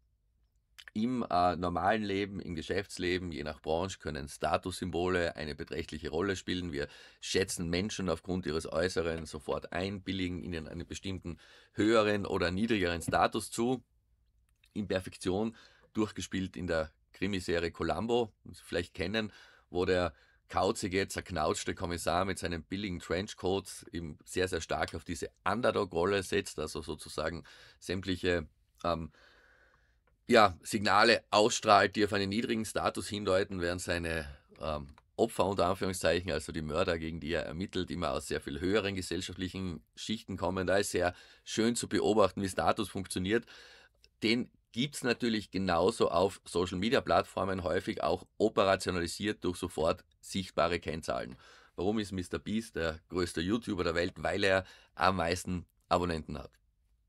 S1: im äh, normalen Leben, im Geschäftsleben, je nach Branche, können Statussymbole eine beträchtliche Rolle spielen. Wir schätzen Menschen aufgrund ihres Äußeren sofort ein, billigen ihnen einen bestimmten höheren oder niedrigeren Status zu. In Perfektion durchgespielt in der Krimiserie Columbo, vielleicht kennen, wo der kauzige, zerknautschte Kommissar mit seinem billigen Trenchcoat ihm sehr, sehr stark auf diese Underdog-Rolle setzt, also sozusagen sämtliche ähm, ja, Signale ausstrahlt, die auf einen niedrigen Status hindeuten, während seine ähm, Opfer unter Anführungszeichen, also die Mörder, gegen die er ermittelt, immer aus sehr viel höheren gesellschaftlichen Schichten kommen. Da ist sehr schön zu beobachten, wie Status funktioniert. Den gibt es natürlich genauso auf Social-Media-Plattformen häufig auch operationalisiert durch sofort sichtbare Kennzahlen. Warum ist Mr. Beast der größte YouTuber der Welt? Weil er am meisten Abonnenten hat.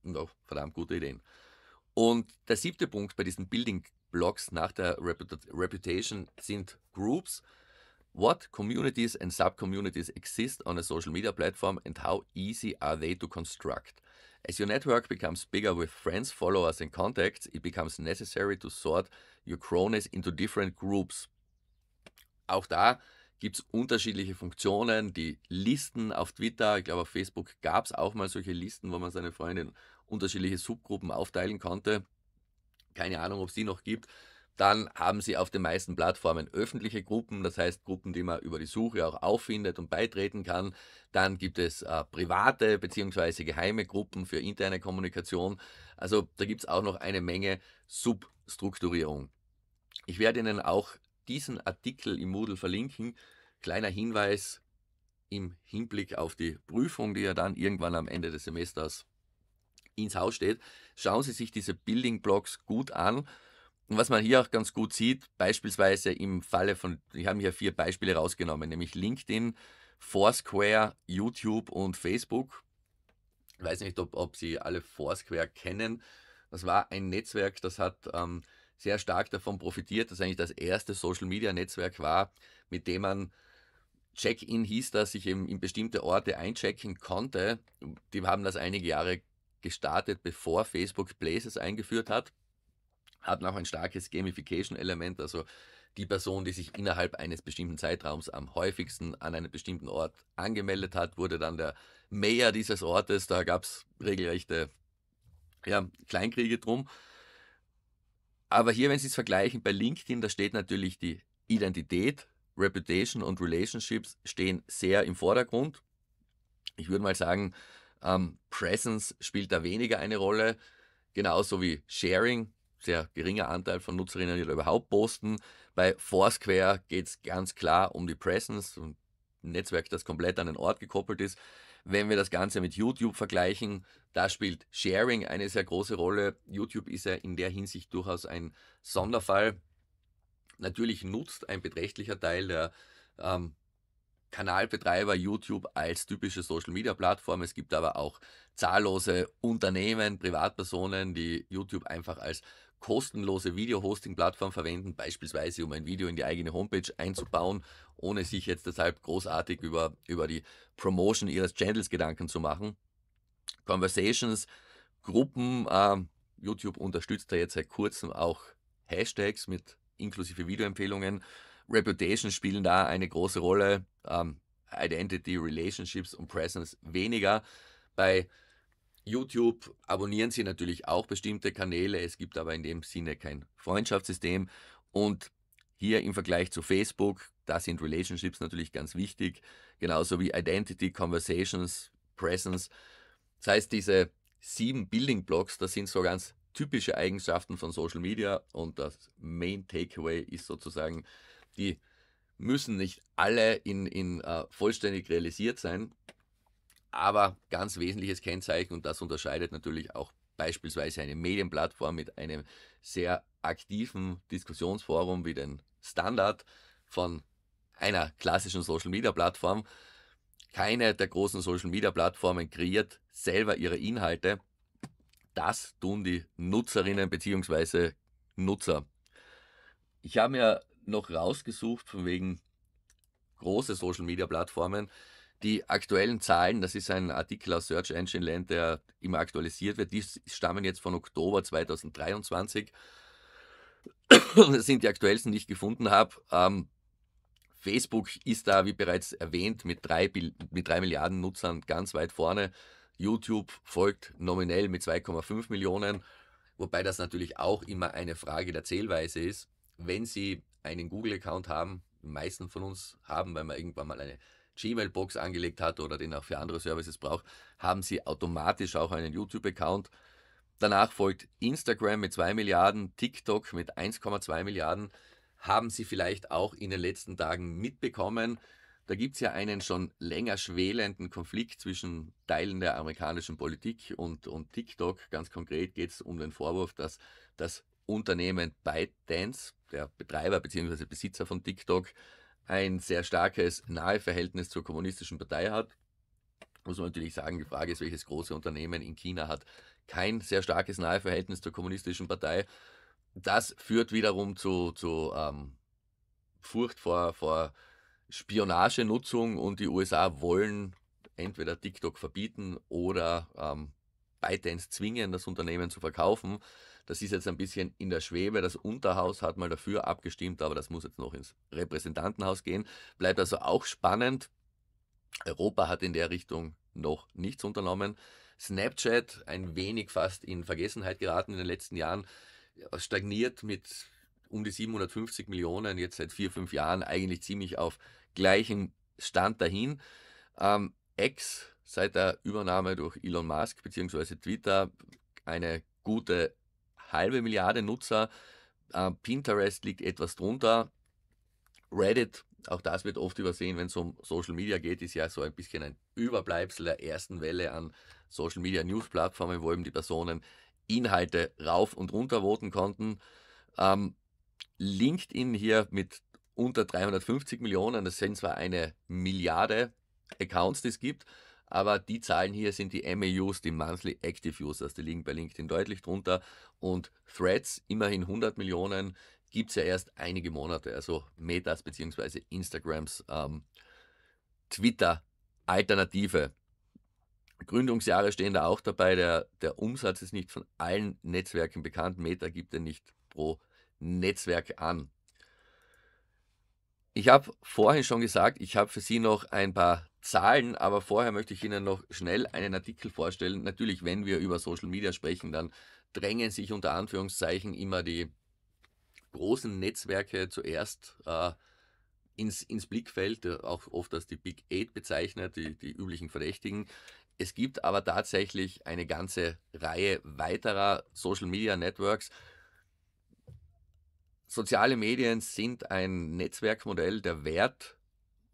S1: Und auch verdammt gute Ideen. Und der siebte Punkt bei diesen Building-Blocks nach der Reputation sind Groups. What communities and subcommunities exist on a social media platform and how easy are they to construct? As your network becomes bigger with friends, followers, and contacts, it becomes necessary to sort your cronies into different groups. Auch da gibt es unterschiedliche Funktionen, die Listen auf Twitter, ich glaube auf Facebook gab es auch mal solche Listen, wo man seine Freunde in unterschiedliche Subgruppen aufteilen konnte. Keine Ahnung, ob es die noch gibt. Dann haben sie auf den meisten Plattformen öffentliche Gruppen, das heißt Gruppen, die man über die Suche auch auffindet und beitreten kann. Dann gibt es äh, private bzw. geheime Gruppen für interne Kommunikation. Also da gibt es auch noch eine Menge Substrukturierung. Ich werde Ihnen auch diesen Artikel im Moodle verlinken. Kleiner Hinweis im Hinblick auf die Prüfung, die ja dann irgendwann am Ende des Semesters ins Haus steht. Schauen Sie sich diese Building Blocks gut an und was man hier auch ganz gut sieht, beispielsweise im Falle von, ich habe hier vier Beispiele rausgenommen, nämlich LinkedIn, Foursquare, YouTube und Facebook. Ich weiß nicht, ob, ob Sie alle Foursquare kennen. Das war ein Netzwerk, das hat ähm, sehr stark davon profitiert, dass eigentlich das erste Social-Media-Netzwerk war, mit dem man Check-in hieß, dass ich eben in bestimmte Orte einchecken konnte. Die haben das einige Jahre gestartet, bevor Facebook Places eingeführt hat hatten auch ein starkes Gamification-Element, also die Person, die sich innerhalb eines bestimmten Zeitraums am häufigsten an einem bestimmten Ort angemeldet hat, wurde dann der Mayor dieses Ortes. Da gab es regelrechte ja, Kleinkriege drum. Aber hier, wenn Sie es vergleichen, bei LinkedIn, da steht natürlich die Identität, Reputation und Relationships stehen sehr im Vordergrund. Ich würde mal sagen, ähm, Presence spielt da weniger eine Rolle, genauso wie Sharing sehr geringer Anteil von Nutzerinnen, die da überhaupt posten. Bei Foursquare geht es ganz klar um die Presence ein Netzwerk, das komplett an den Ort gekoppelt ist. Wenn wir das Ganze mit YouTube vergleichen, da spielt Sharing eine sehr große Rolle. YouTube ist ja in der Hinsicht durchaus ein Sonderfall. Natürlich nutzt ein beträchtlicher Teil der ähm, Kanalbetreiber YouTube als typische Social-Media-Plattform. Es gibt aber auch zahllose Unternehmen, Privatpersonen, die YouTube einfach als kostenlose Video-Hosting-Plattform verwenden, beispielsweise um ein Video in die eigene Homepage einzubauen, ohne sich jetzt deshalb großartig über, über die Promotion ihres Channels Gedanken zu machen. Conversations, Gruppen, äh, YouTube unterstützt da jetzt seit kurzem auch Hashtags mit inklusive Videoempfehlungen. Reputation spielen da eine große Rolle, ähm, Identity, Relationships und Presence weniger. Bei YouTube abonnieren Sie natürlich auch bestimmte Kanäle. Es gibt aber in dem Sinne kein Freundschaftssystem. Und hier im Vergleich zu Facebook, da sind Relationships natürlich ganz wichtig, genauso wie Identity, Conversations, Presence. Das heißt, diese sieben Building Blocks, das sind so ganz typische Eigenschaften von Social Media und das Main Takeaway ist sozusagen, die müssen nicht alle in, in uh, vollständig realisiert sein, aber ganz wesentliches Kennzeichen, und das unterscheidet natürlich auch beispielsweise eine Medienplattform mit einem sehr aktiven Diskussionsforum wie den Standard von einer klassischen Social Media Plattform. Keine der großen Social Media Plattformen kreiert selber ihre Inhalte. Das tun die Nutzerinnen bzw. Nutzer. Ich habe mir noch rausgesucht von wegen große Social Media Plattformen, die aktuellen Zahlen, das ist ein Artikel aus Search Engine Land, der immer aktualisiert wird, die stammen jetzt von Oktober 2023. Das sind die aktuellsten, die ich gefunden habe. Ähm, Facebook ist da, wie bereits erwähnt, mit drei, mit drei Milliarden Nutzern ganz weit vorne. YouTube folgt nominell mit 2,5 Millionen, wobei das natürlich auch immer eine Frage der Zählweise ist. Wenn Sie einen Google-Account haben, die meisten von uns haben, weil wir irgendwann mal eine Gmail-Box angelegt hat oder den auch für andere Services braucht, haben Sie automatisch auch einen YouTube-Account. Danach folgt Instagram mit 2 Milliarden, TikTok mit 1,2 Milliarden. Haben Sie vielleicht auch in den letzten Tagen mitbekommen, da gibt es ja einen schon länger schwelenden Konflikt zwischen Teilen der amerikanischen Politik und, und TikTok. Ganz konkret geht es um den Vorwurf, dass das Unternehmen ByteDance, der Betreiber bzw. Besitzer von TikTok, ein sehr starkes Naheverhältnis zur kommunistischen Partei hat. Muss man natürlich sagen, die Frage ist, welches große Unternehmen in China hat kein sehr starkes Naheverhältnis zur kommunistischen Partei. Das führt wiederum zu, zu ähm, Furcht vor, vor Spionagenutzung und die USA wollen entweder TikTok verbieten oder ähm, ByteDance zwingen, das Unternehmen zu verkaufen. Das ist jetzt ein bisschen in der Schwebe. Das Unterhaus hat mal dafür abgestimmt, aber das muss jetzt noch ins Repräsentantenhaus gehen. Bleibt also auch spannend. Europa hat in der Richtung noch nichts unternommen. Snapchat ein wenig fast in Vergessenheit geraten in den letzten Jahren, äh, stagniert mit um die 750 Millionen jetzt seit vier, fünf Jahren eigentlich ziemlich auf gleichem Stand dahin. Ähm, X seit der Übernahme durch Elon Musk bzw. Twitter eine gute halbe Milliarde Nutzer. Äh, Pinterest liegt etwas drunter. Reddit, auch das wird oft übersehen, wenn es um Social Media geht, ist ja so ein bisschen ein Überbleibsel der ersten Welle an Social Media News Plattformen, wo eben die Personen Inhalte rauf und runter voten konnten. Ähm, LinkedIn hier mit unter 350 Millionen, das sind zwar eine Milliarde Accounts, die es gibt, aber die Zahlen hier sind die MAUs, e die Monthly Active Users, die liegen bei LinkedIn deutlich drunter. Und Threads, immerhin 100 Millionen, gibt es ja erst einige Monate. Also Metas bzw. Instagrams ähm, Twitter-Alternative. Gründungsjahre stehen da auch dabei. Der, der Umsatz ist nicht von allen Netzwerken bekannt. Meta gibt er nicht pro Netzwerk an. Ich habe vorhin schon gesagt, ich habe für Sie noch ein paar Zahlen, aber vorher möchte ich Ihnen noch schnell einen Artikel vorstellen. Natürlich, wenn wir über Social Media sprechen, dann drängen sich unter Anführungszeichen immer die großen Netzwerke zuerst äh, ins, ins Blickfeld, äh, auch oft als die Big Eight bezeichnet, die, die üblichen Verdächtigen. Es gibt aber tatsächlich eine ganze Reihe weiterer Social Media Networks. Soziale Medien sind ein Netzwerkmodell, der Wert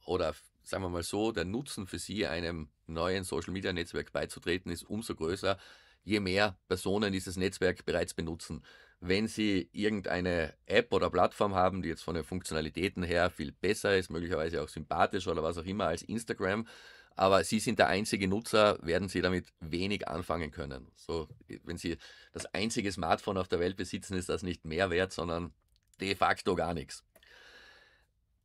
S1: oder sagen wir mal so, der Nutzen für Sie, einem neuen Social-Media-Netzwerk beizutreten, ist umso größer, je mehr Personen dieses Netzwerk bereits benutzen. Wenn Sie irgendeine App oder Plattform haben, die jetzt von den Funktionalitäten her viel besser ist, möglicherweise auch sympathischer oder was auch immer als Instagram, aber Sie sind der einzige Nutzer, werden Sie damit wenig anfangen können. So, wenn Sie das einzige Smartphone auf der Welt besitzen, ist das nicht mehr wert, sondern de facto gar nichts.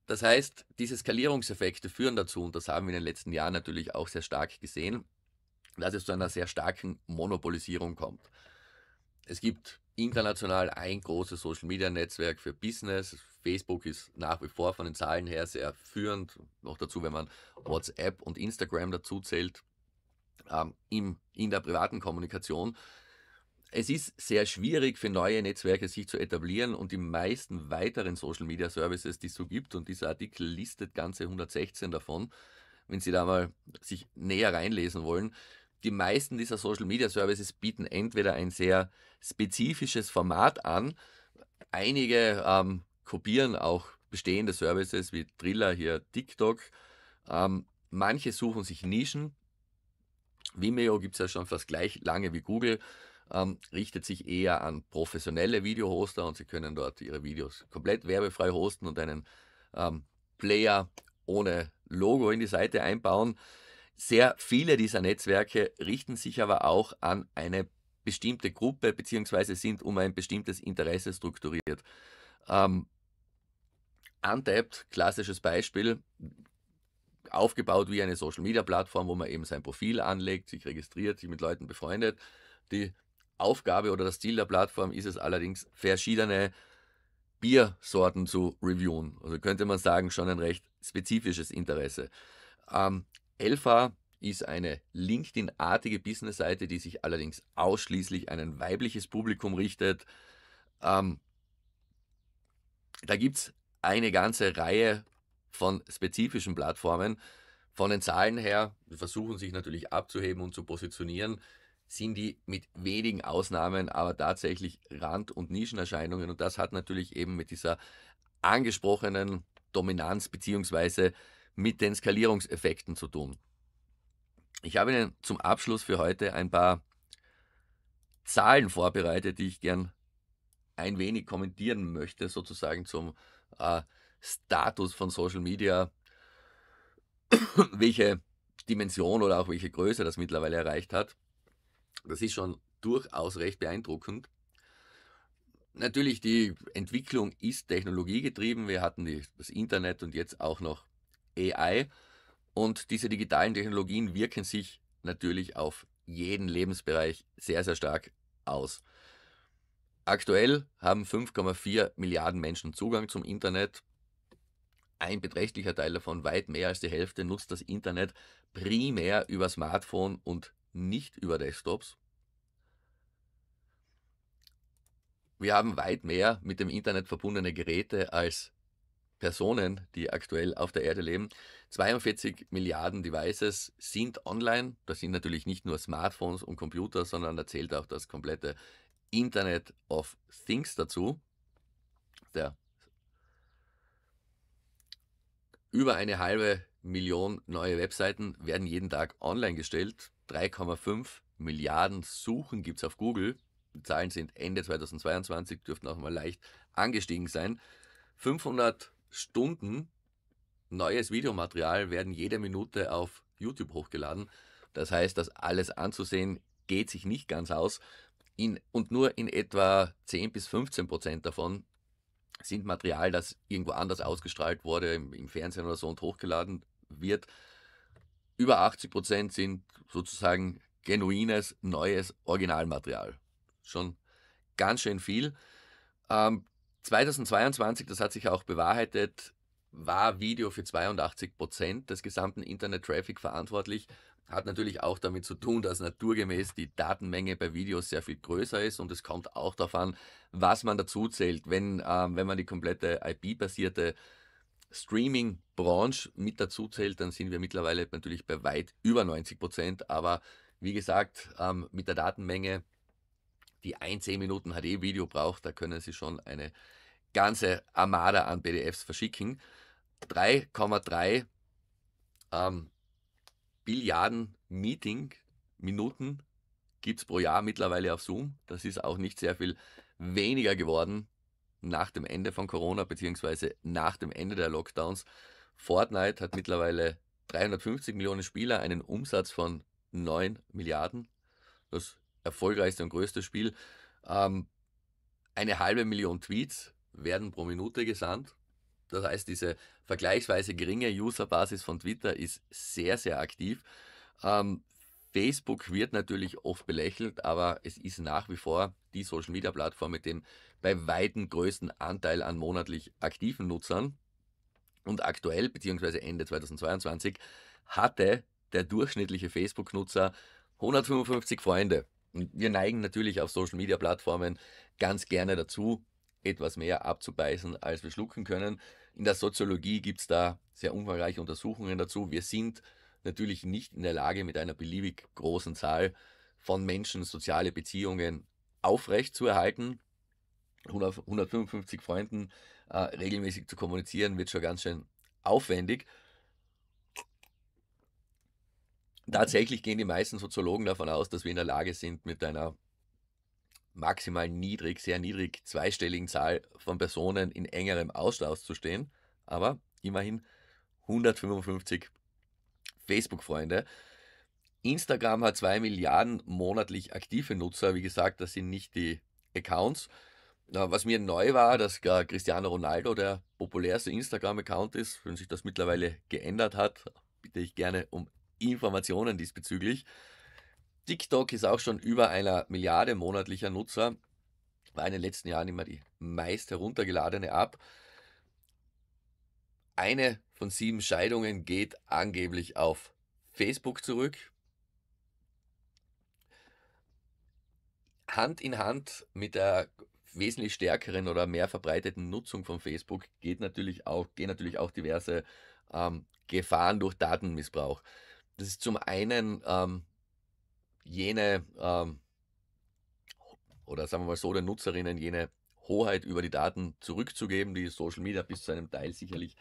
S1: Das heißt, diese Skalierungseffekte führen dazu, und das haben wir in den letzten Jahren natürlich auch sehr stark gesehen, dass es zu einer sehr starken Monopolisierung kommt. Es gibt international ein großes Social-Media-Netzwerk für Business. Facebook ist nach wie vor von den Zahlen her sehr führend. Noch dazu, wenn man WhatsApp und Instagram dazu zählt, ähm, im, in der privaten Kommunikation. Es ist sehr schwierig für neue Netzwerke sich zu etablieren und die meisten weiteren Social Media Services, die es so gibt, und dieser Artikel listet ganze 116 davon, wenn Sie da mal sich näher reinlesen wollen, die meisten dieser Social Media Services bieten entweder ein sehr spezifisches Format an, einige ähm, kopieren auch bestehende Services wie Driller hier TikTok, ähm, manche suchen sich Nischen, Vimeo gibt es ja schon fast gleich lange wie Google ähm, richtet sich eher an professionelle Videohoster und Sie können dort Ihre Videos komplett werbefrei hosten und einen ähm, Player ohne Logo in die Seite einbauen. Sehr viele dieser Netzwerke richten sich aber auch an eine bestimmte Gruppe beziehungsweise sind um ein bestimmtes Interesse strukturiert. Ähm, Untapped, klassisches Beispiel, aufgebaut wie eine Social-Media-Plattform, wo man eben sein Profil anlegt, sich registriert, sich mit Leuten befreundet, die Aufgabe oder das Ziel der Plattform ist es allerdings, verschiedene Biersorten zu reviewen. Also könnte man sagen, schon ein recht spezifisches Interesse. Ähm, Elfa ist eine LinkedIn-artige Business-Seite, die sich allerdings ausschließlich an ein weibliches Publikum richtet. Ähm, da gibt es eine ganze Reihe von spezifischen Plattformen. Von den Zahlen her versuchen sich natürlich abzuheben und zu positionieren sind die mit wenigen Ausnahmen aber tatsächlich Rand- und Nischenerscheinungen. Und das hat natürlich eben mit dieser angesprochenen Dominanz beziehungsweise mit den Skalierungseffekten zu tun. Ich habe Ihnen zum Abschluss für heute ein paar Zahlen vorbereitet, die ich gern ein wenig kommentieren möchte, sozusagen zum äh, Status von Social Media, welche Dimension oder auch welche Größe das mittlerweile erreicht hat. Das ist schon durchaus recht beeindruckend. Natürlich, die Entwicklung ist technologiegetrieben. Wir hatten die, das Internet und jetzt auch noch AI. Und diese digitalen Technologien wirken sich natürlich auf jeden Lebensbereich sehr, sehr stark aus. Aktuell haben 5,4 Milliarden Menschen Zugang zum Internet. Ein beträchtlicher Teil davon, weit mehr als die Hälfte, nutzt das Internet primär über Smartphone und nicht über Desktops. Wir haben weit mehr mit dem Internet verbundene Geräte als Personen, die aktuell auf der Erde leben. 42 Milliarden Devices sind online. Das sind natürlich nicht nur Smartphones und Computer, sondern da zählt auch das komplette Internet of Things dazu. Der über eine halbe Million neue Webseiten werden jeden Tag online gestellt. 3,5 Milliarden Suchen gibt es auf Google. Die Zahlen sind Ende 2022, dürften auch mal leicht angestiegen sein. 500 Stunden neues Videomaterial werden jede Minute auf YouTube hochgeladen. Das heißt, das alles anzusehen geht sich nicht ganz aus. In, und nur in etwa 10 bis 15 Prozent davon sind Material, das irgendwo anders ausgestrahlt wurde, im, im Fernsehen oder so und hochgeladen wird über 80 Prozent sind sozusagen genuines, neues Originalmaterial. Schon ganz schön viel. Ähm, 2022, das hat sich auch bewahrheitet, war Video für 82 Prozent des gesamten Internet-Traffic verantwortlich. Hat natürlich auch damit zu tun, dass naturgemäß die Datenmenge bei Videos sehr viel größer ist und es kommt auch darauf an, was man dazu zählt. Wenn, ähm, wenn man die komplette IP-basierte Streaming-Branche mit dazu zählt, dann sind wir mittlerweile natürlich bei weit über 90 Prozent. Aber wie gesagt, ähm, mit der Datenmenge, die ein 10 Minuten HD-Video braucht, da können Sie schon eine ganze Armada an PDFs verschicken. 3,3 ähm, Billiarden Meeting-Minuten gibt es pro Jahr mittlerweile auf Zoom. Das ist auch nicht sehr viel weniger geworden nach dem Ende von Corona bzw. nach dem Ende der Lockdowns. Fortnite hat mittlerweile 350 Millionen Spieler, einen Umsatz von 9 Milliarden. Das erfolgreichste und größte Spiel. Ähm, eine halbe Million Tweets werden pro Minute gesandt. Das heißt, diese vergleichsweise geringe Userbasis von Twitter ist sehr, sehr aktiv. Ähm, Facebook wird natürlich oft belächelt, aber es ist nach wie vor die Social Media Plattform mit dem bei weitem größten Anteil an monatlich aktiven Nutzern. Und aktuell, beziehungsweise Ende 2022, hatte der durchschnittliche Facebook-Nutzer 155 Freunde. Und wir neigen natürlich auf Social Media Plattformen ganz gerne dazu, etwas mehr abzubeißen, als wir schlucken können. In der Soziologie gibt es da sehr umfangreiche Untersuchungen dazu. Wir sind natürlich nicht in der Lage, mit einer beliebig großen Zahl von Menschen soziale Beziehungen aufrecht zu erhalten. 155 Freunden äh, regelmäßig zu kommunizieren, wird schon ganz schön aufwendig. Tatsächlich gehen die meisten Soziologen davon aus, dass wir in der Lage sind, mit einer maximal niedrig, sehr niedrig zweistelligen Zahl von Personen in engerem Austausch zu stehen. Aber immerhin 155 Facebook-Freunde. Instagram hat zwei Milliarden monatlich aktive Nutzer. Wie gesagt, das sind nicht die Accounts. Was mir neu war, dass äh, Cristiano Ronaldo der populärste Instagram-Account ist. Wenn sich das mittlerweile geändert hat, bitte ich gerne um Informationen diesbezüglich. TikTok ist auch schon über einer Milliarde monatlicher Nutzer. War in den letzten Jahren immer die meist heruntergeladene App. Eine von sieben Scheidungen geht angeblich auf Facebook zurück. Hand in Hand mit der wesentlich stärkeren oder mehr verbreiteten Nutzung von Facebook geht natürlich auch, gehen natürlich auch diverse ähm, Gefahren durch Datenmissbrauch. Das ist zum einen ähm, jene, ähm, oder sagen wir mal so, den Nutzerinnen jene Hoheit über die Daten zurückzugeben, die Social Media bis zu einem Teil sicherlich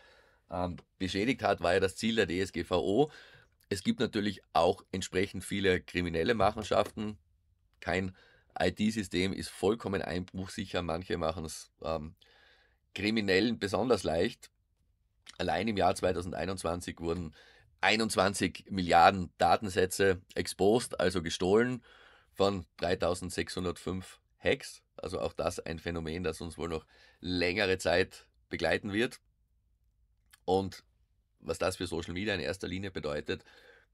S1: ähm, beschädigt hat, war ja das Ziel der DSGVO. Es gibt natürlich auch entsprechend viele kriminelle Machenschaften. Kein IT-System ist vollkommen einbruchsicher. Manche machen es ähm, Kriminellen besonders leicht. Allein im Jahr 2021 wurden 21 Milliarden Datensätze exposed, also gestohlen von 3605 Hacks. Also auch das ein Phänomen, das uns wohl noch längere Zeit begleiten wird. Und was das für Social Media in erster Linie bedeutet,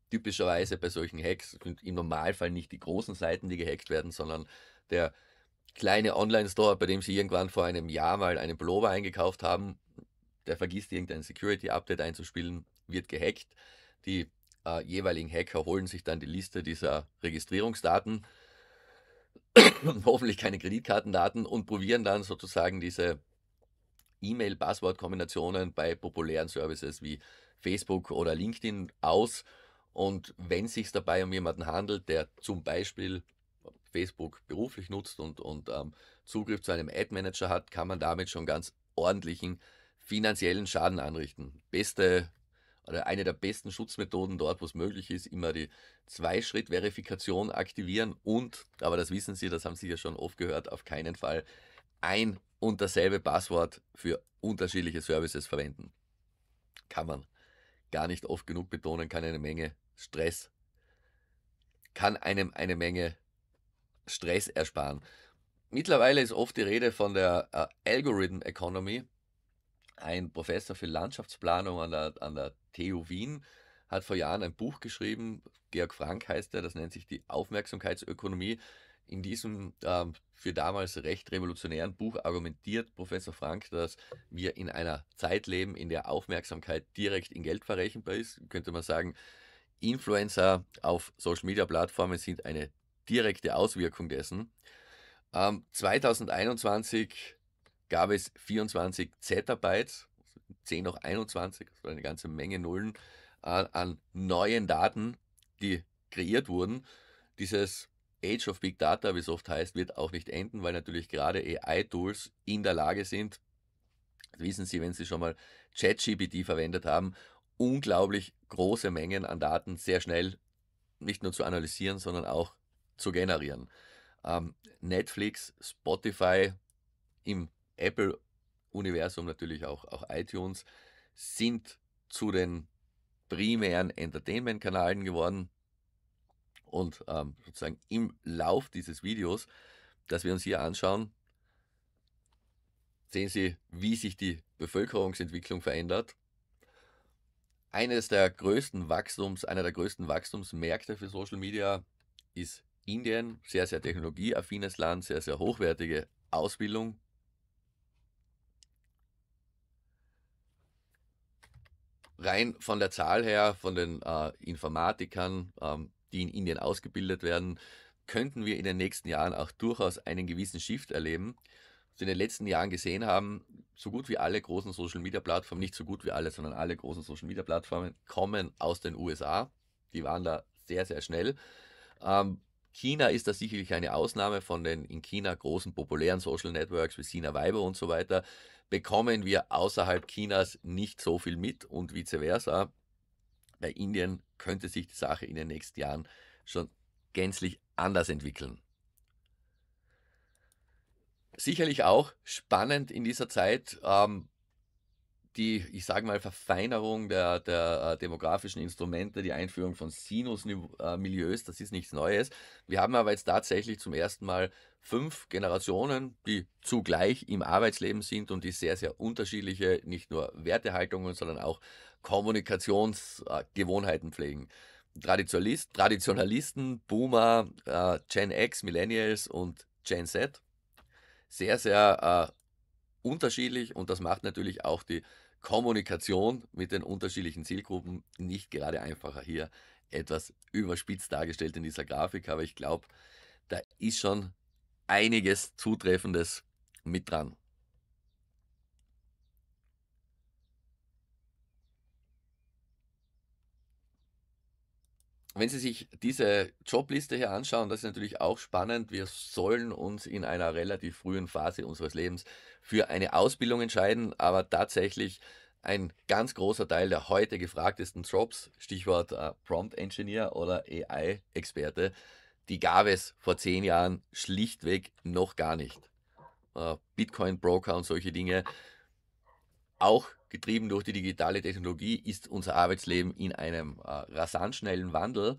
S1: typischerweise bei solchen Hacks sind im Normalfall nicht die großen Seiten, die gehackt werden, sondern der kleine Online-Store, bei dem sie irgendwann vor einem Jahr mal einen Pullover eingekauft haben, der vergisst irgendein Security-Update einzuspielen, wird gehackt. Die äh, jeweiligen Hacker holen sich dann die Liste dieser Registrierungsdaten, hoffentlich keine Kreditkartendaten und probieren dann sozusagen diese E-Mail-Passwort-Kombinationen bei populären Services wie Facebook oder LinkedIn aus. Und wenn es sich dabei um jemanden handelt, der zum Beispiel Facebook beruflich nutzt und, und ähm, Zugriff zu einem Ad-Manager hat, kann man damit schon ganz ordentlichen finanziellen Schaden anrichten. Beste oder eine der besten Schutzmethoden dort, wo es möglich ist, immer die Zwei-Schritt-Verifikation aktivieren und, aber das wissen Sie, das haben Sie ja schon oft gehört, auf keinen Fall ein und dasselbe Passwort für unterschiedliche Services verwenden. Kann man gar nicht oft genug betonen, kann eine Menge Stress, kann einem eine Menge Stress ersparen. Mittlerweile ist oft die Rede von der äh, Algorithm Economy. Ein Professor für Landschaftsplanung an der, an der TU Wien hat vor Jahren ein Buch geschrieben, Georg Frank heißt er, das nennt sich die Aufmerksamkeitsökonomie. In diesem ähm, für damals recht revolutionären Buch argumentiert Professor Frank, dass wir in einer Zeit leben, in der Aufmerksamkeit direkt in Geld verrechenbar ist. Könnte man sagen, Influencer auf Social-Media-Plattformen sind eine direkte Auswirkung dessen. Ähm, 2021 gab es 24 Zettabytes, 10 noch 21, also eine ganze Menge Nullen, äh, an neuen Daten, die kreiert wurden. Dieses Age of Big Data, wie es oft heißt, wird auch nicht enden, weil natürlich gerade AI-Tools in der Lage sind, wissen Sie, wenn Sie schon mal ChatGPT verwendet haben, unglaublich große Mengen an Daten sehr schnell nicht nur zu analysieren, sondern auch zu generieren. Ähm, Netflix, Spotify, im Apple-Universum natürlich auch, auch iTunes, sind zu den primären Entertainment-Kanalen geworden und ähm, sozusagen im Lauf dieses Videos, das wir uns hier anschauen, sehen Sie, wie sich die Bevölkerungsentwicklung verändert. Eines der größten Wachstums, einer der größten Wachstumsmärkte für Social Media ist Indien, sehr, sehr technologieaffines Land, sehr, sehr hochwertige Ausbildung. Rein von der Zahl her, von den äh, Informatikern, ähm, die in Indien ausgebildet werden, könnten wir in den nächsten Jahren auch durchaus einen gewissen Shift erleben. Was wir in den letzten Jahren gesehen haben, so gut wie alle großen Social Media Plattformen, nicht so gut wie alle, sondern alle großen Social Media Plattformen kommen aus den USA. Die waren da sehr, sehr schnell. Ähm, China ist da sicherlich eine Ausnahme von den in China großen populären Social Networks wie Sina Weibo und so weiter. Bekommen wir außerhalb Chinas nicht so viel mit und vice versa bei Indien könnte sich die Sache in den nächsten Jahren schon gänzlich anders entwickeln. Sicherlich auch spannend in dieser Zeit ähm, die, ich sage mal, Verfeinerung der, der äh, demografischen Instrumente, die Einführung von Sinus-Milieus, äh, das ist nichts Neues. Wir haben aber jetzt tatsächlich zum ersten Mal fünf Generationen, die zugleich im Arbeitsleben sind und die sehr, sehr unterschiedliche, nicht nur Wertehaltungen, sondern auch Kommunikationsgewohnheiten pflegen. Traditionalist, Traditionalisten, Boomer, äh, Gen X, Millennials und Gen Z. Sehr, sehr äh, unterschiedlich und das macht natürlich auch die Kommunikation mit den unterschiedlichen Zielgruppen nicht gerade einfacher. Hier etwas überspitzt dargestellt in dieser Grafik, aber ich glaube, da ist schon einiges Zutreffendes mit dran. Wenn Sie sich diese Jobliste hier anschauen, das ist natürlich auch spannend. Wir sollen uns in einer relativ frühen Phase unseres Lebens für eine Ausbildung entscheiden, aber tatsächlich ein ganz großer Teil der heute gefragtesten Jobs, Stichwort äh, Prompt Engineer oder AI-Experte, die gab es vor zehn Jahren schlichtweg noch gar nicht. Äh, Bitcoin-Broker und solche Dinge. Auch getrieben durch die digitale Technologie ist unser Arbeitsleben in einem äh, rasant schnellen Wandel.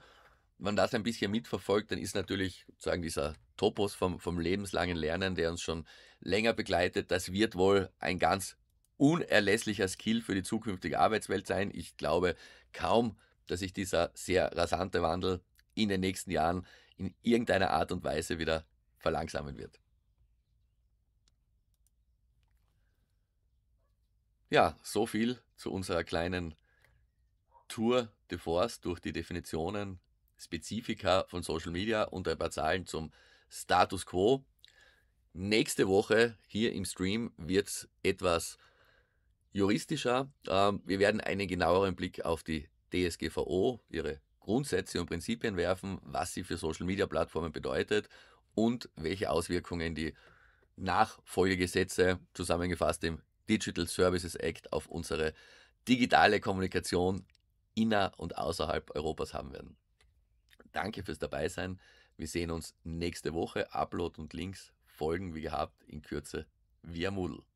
S1: Wenn man das ein bisschen mitverfolgt, dann ist natürlich sozusagen dieser Topos vom, vom lebenslangen Lernen, der uns schon länger begleitet, das wird wohl ein ganz unerlässlicher Skill für die zukünftige Arbeitswelt sein. Ich glaube kaum, dass sich dieser sehr rasante Wandel in den nächsten Jahren in irgendeiner Art und Weise wieder verlangsamen wird. Ja, so viel zu unserer kleinen Tour de force durch die Definitionen, Spezifika von Social Media und ein paar Zahlen zum Status Quo. Nächste Woche hier im Stream wird es etwas juristischer. Ähm, wir werden einen genaueren Blick auf die DSGVO, ihre Grundsätze und Prinzipien werfen, was sie für Social-Media-Plattformen bedeutet und welche Auswirkungen die Nachfolgegesetze zusammengefasst im Digital Services Act auf unsere digitale Kommunikation inner und außerhalb Europas haben werden. Danke fürs Dabeisein. Wir sehen uns nächste Woche. Upload und Links folgen wie gehabt in Kürze via Moodle.